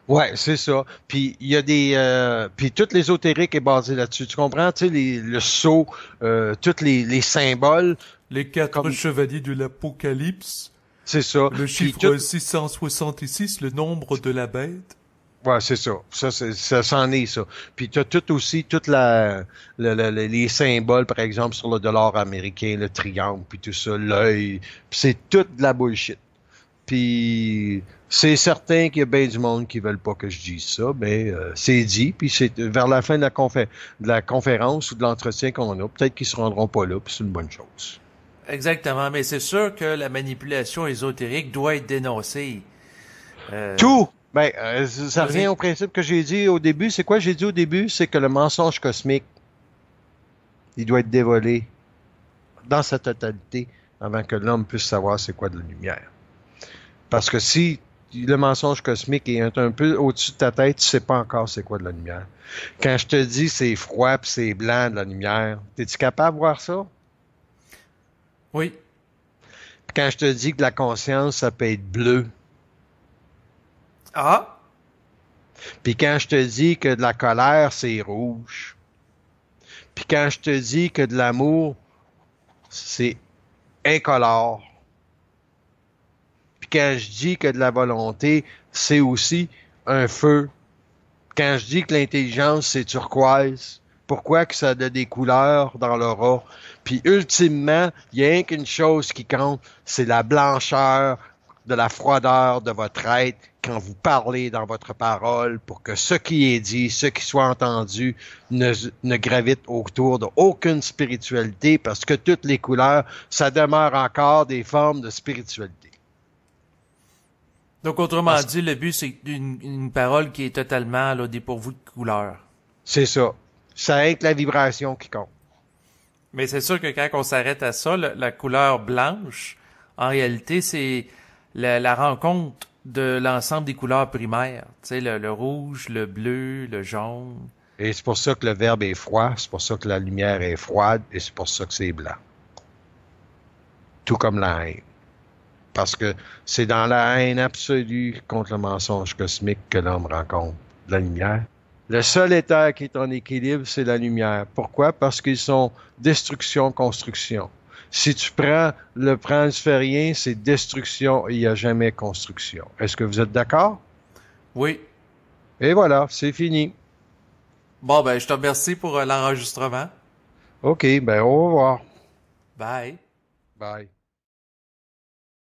Ouais, c'est ça. Puis il y a des, euh, puis puis les l'ésotérique est basée là-dessus. Tu comprends, tu sais, les, le sceau, euh, tous les, les, symboles. Les quatre chevaliers de l'Apocalypse. C'est ça. Le chiffre 666, le nombre de la bête. Ouais, c'est ça. Ça, ça s'en est ça. Puis tu as tout aussi toute la, les symboles, par exemple sur le dollar américain, le triangle, puis tout ça, l'œil. c'est toute de la bullshit. Puis c'est certain qu'il y a bien du monde qui veulent pas que je dise ça, mais euh, c'est dit. Puis c'est euh, vers la fin de la, conférence ou de l'entretien qu'on a, peut-être qu'ils se rendront pas là, puis c'est une bonne chose. Exactement, mais c'est sûr que la manipulation ésotérique doit être dénoncée. Euh, Tout. Ben, ça revient au principe que j'ai dit au début. C'est quoi j'ai dit au début C'est que le mensonge cosmique, il doit être dévoilé dans sa totalité avant que l'homme puisse savoir c'est quoi de la lumière. Parce que si le mensonge cosmique est un, peu au-dessus de ta tête, tu sais pas encore c'est quoi de la lumière. Quand je te dis c'est froid c'est blanc de la lumière, es-tu capable de voir ça? Oui. quand je te dis que la conscience, ça peut être bleu. Ah! Puis quand je te dis que de la colère, c'est rouge. Puis quand je te dis que de l'amour, c'est incolore quand je dis que de la volonté, c'est aussi un feu. Quand je dis que l'intelligence, c'est turquoise, pourquoi que ça a des couleurs dans l'aura? Puis ultimement, il n'y a qu'une chose qui compte, c'est la blancheur de la froideur de votre être quand vous parlez dans votre parole pour que ce qui est dit, ce qui soit entendu ne, gravite autour d'aucune spiritualité parce que toutes les couleurs, ça demeure encore des formes de spiritualité. Donc, autrement dit, le but, c'est une, parole qui est totalement dépourvue de couleur. C'est ça. Ça être la vibration qui compte. Mais c'est sûr que quand on s'arrête à ça, la, couleur blanche, en réalité, c'est la, rencontre de l'ensemble des couleurs primaires. Tu sais, le, rouge, le bleu, le jaune. Et c'est pour ça que le verbe est froid, c'est pour ça que la lumière est froide, et c'est pour ça que c'est blanc. Tout comme l'air. Parce que c'est dans la haine absolue contre le mensonge cosmique que l'homme rencontre la lumière. Le seul état qui est en équilibre, c'est la lumière. Pourquoi? Parce qu'ils sont destruction-construction. Si tu prends le transférien, c'est destruction, il n'y a jamais construction. Est-ce que vous êtes d'accord? Oui. Et voilà, c'est fini. Bon, ben, je te remercie pour euh, l'enregistrement. OK, ben, au revoir. Bye. Bye.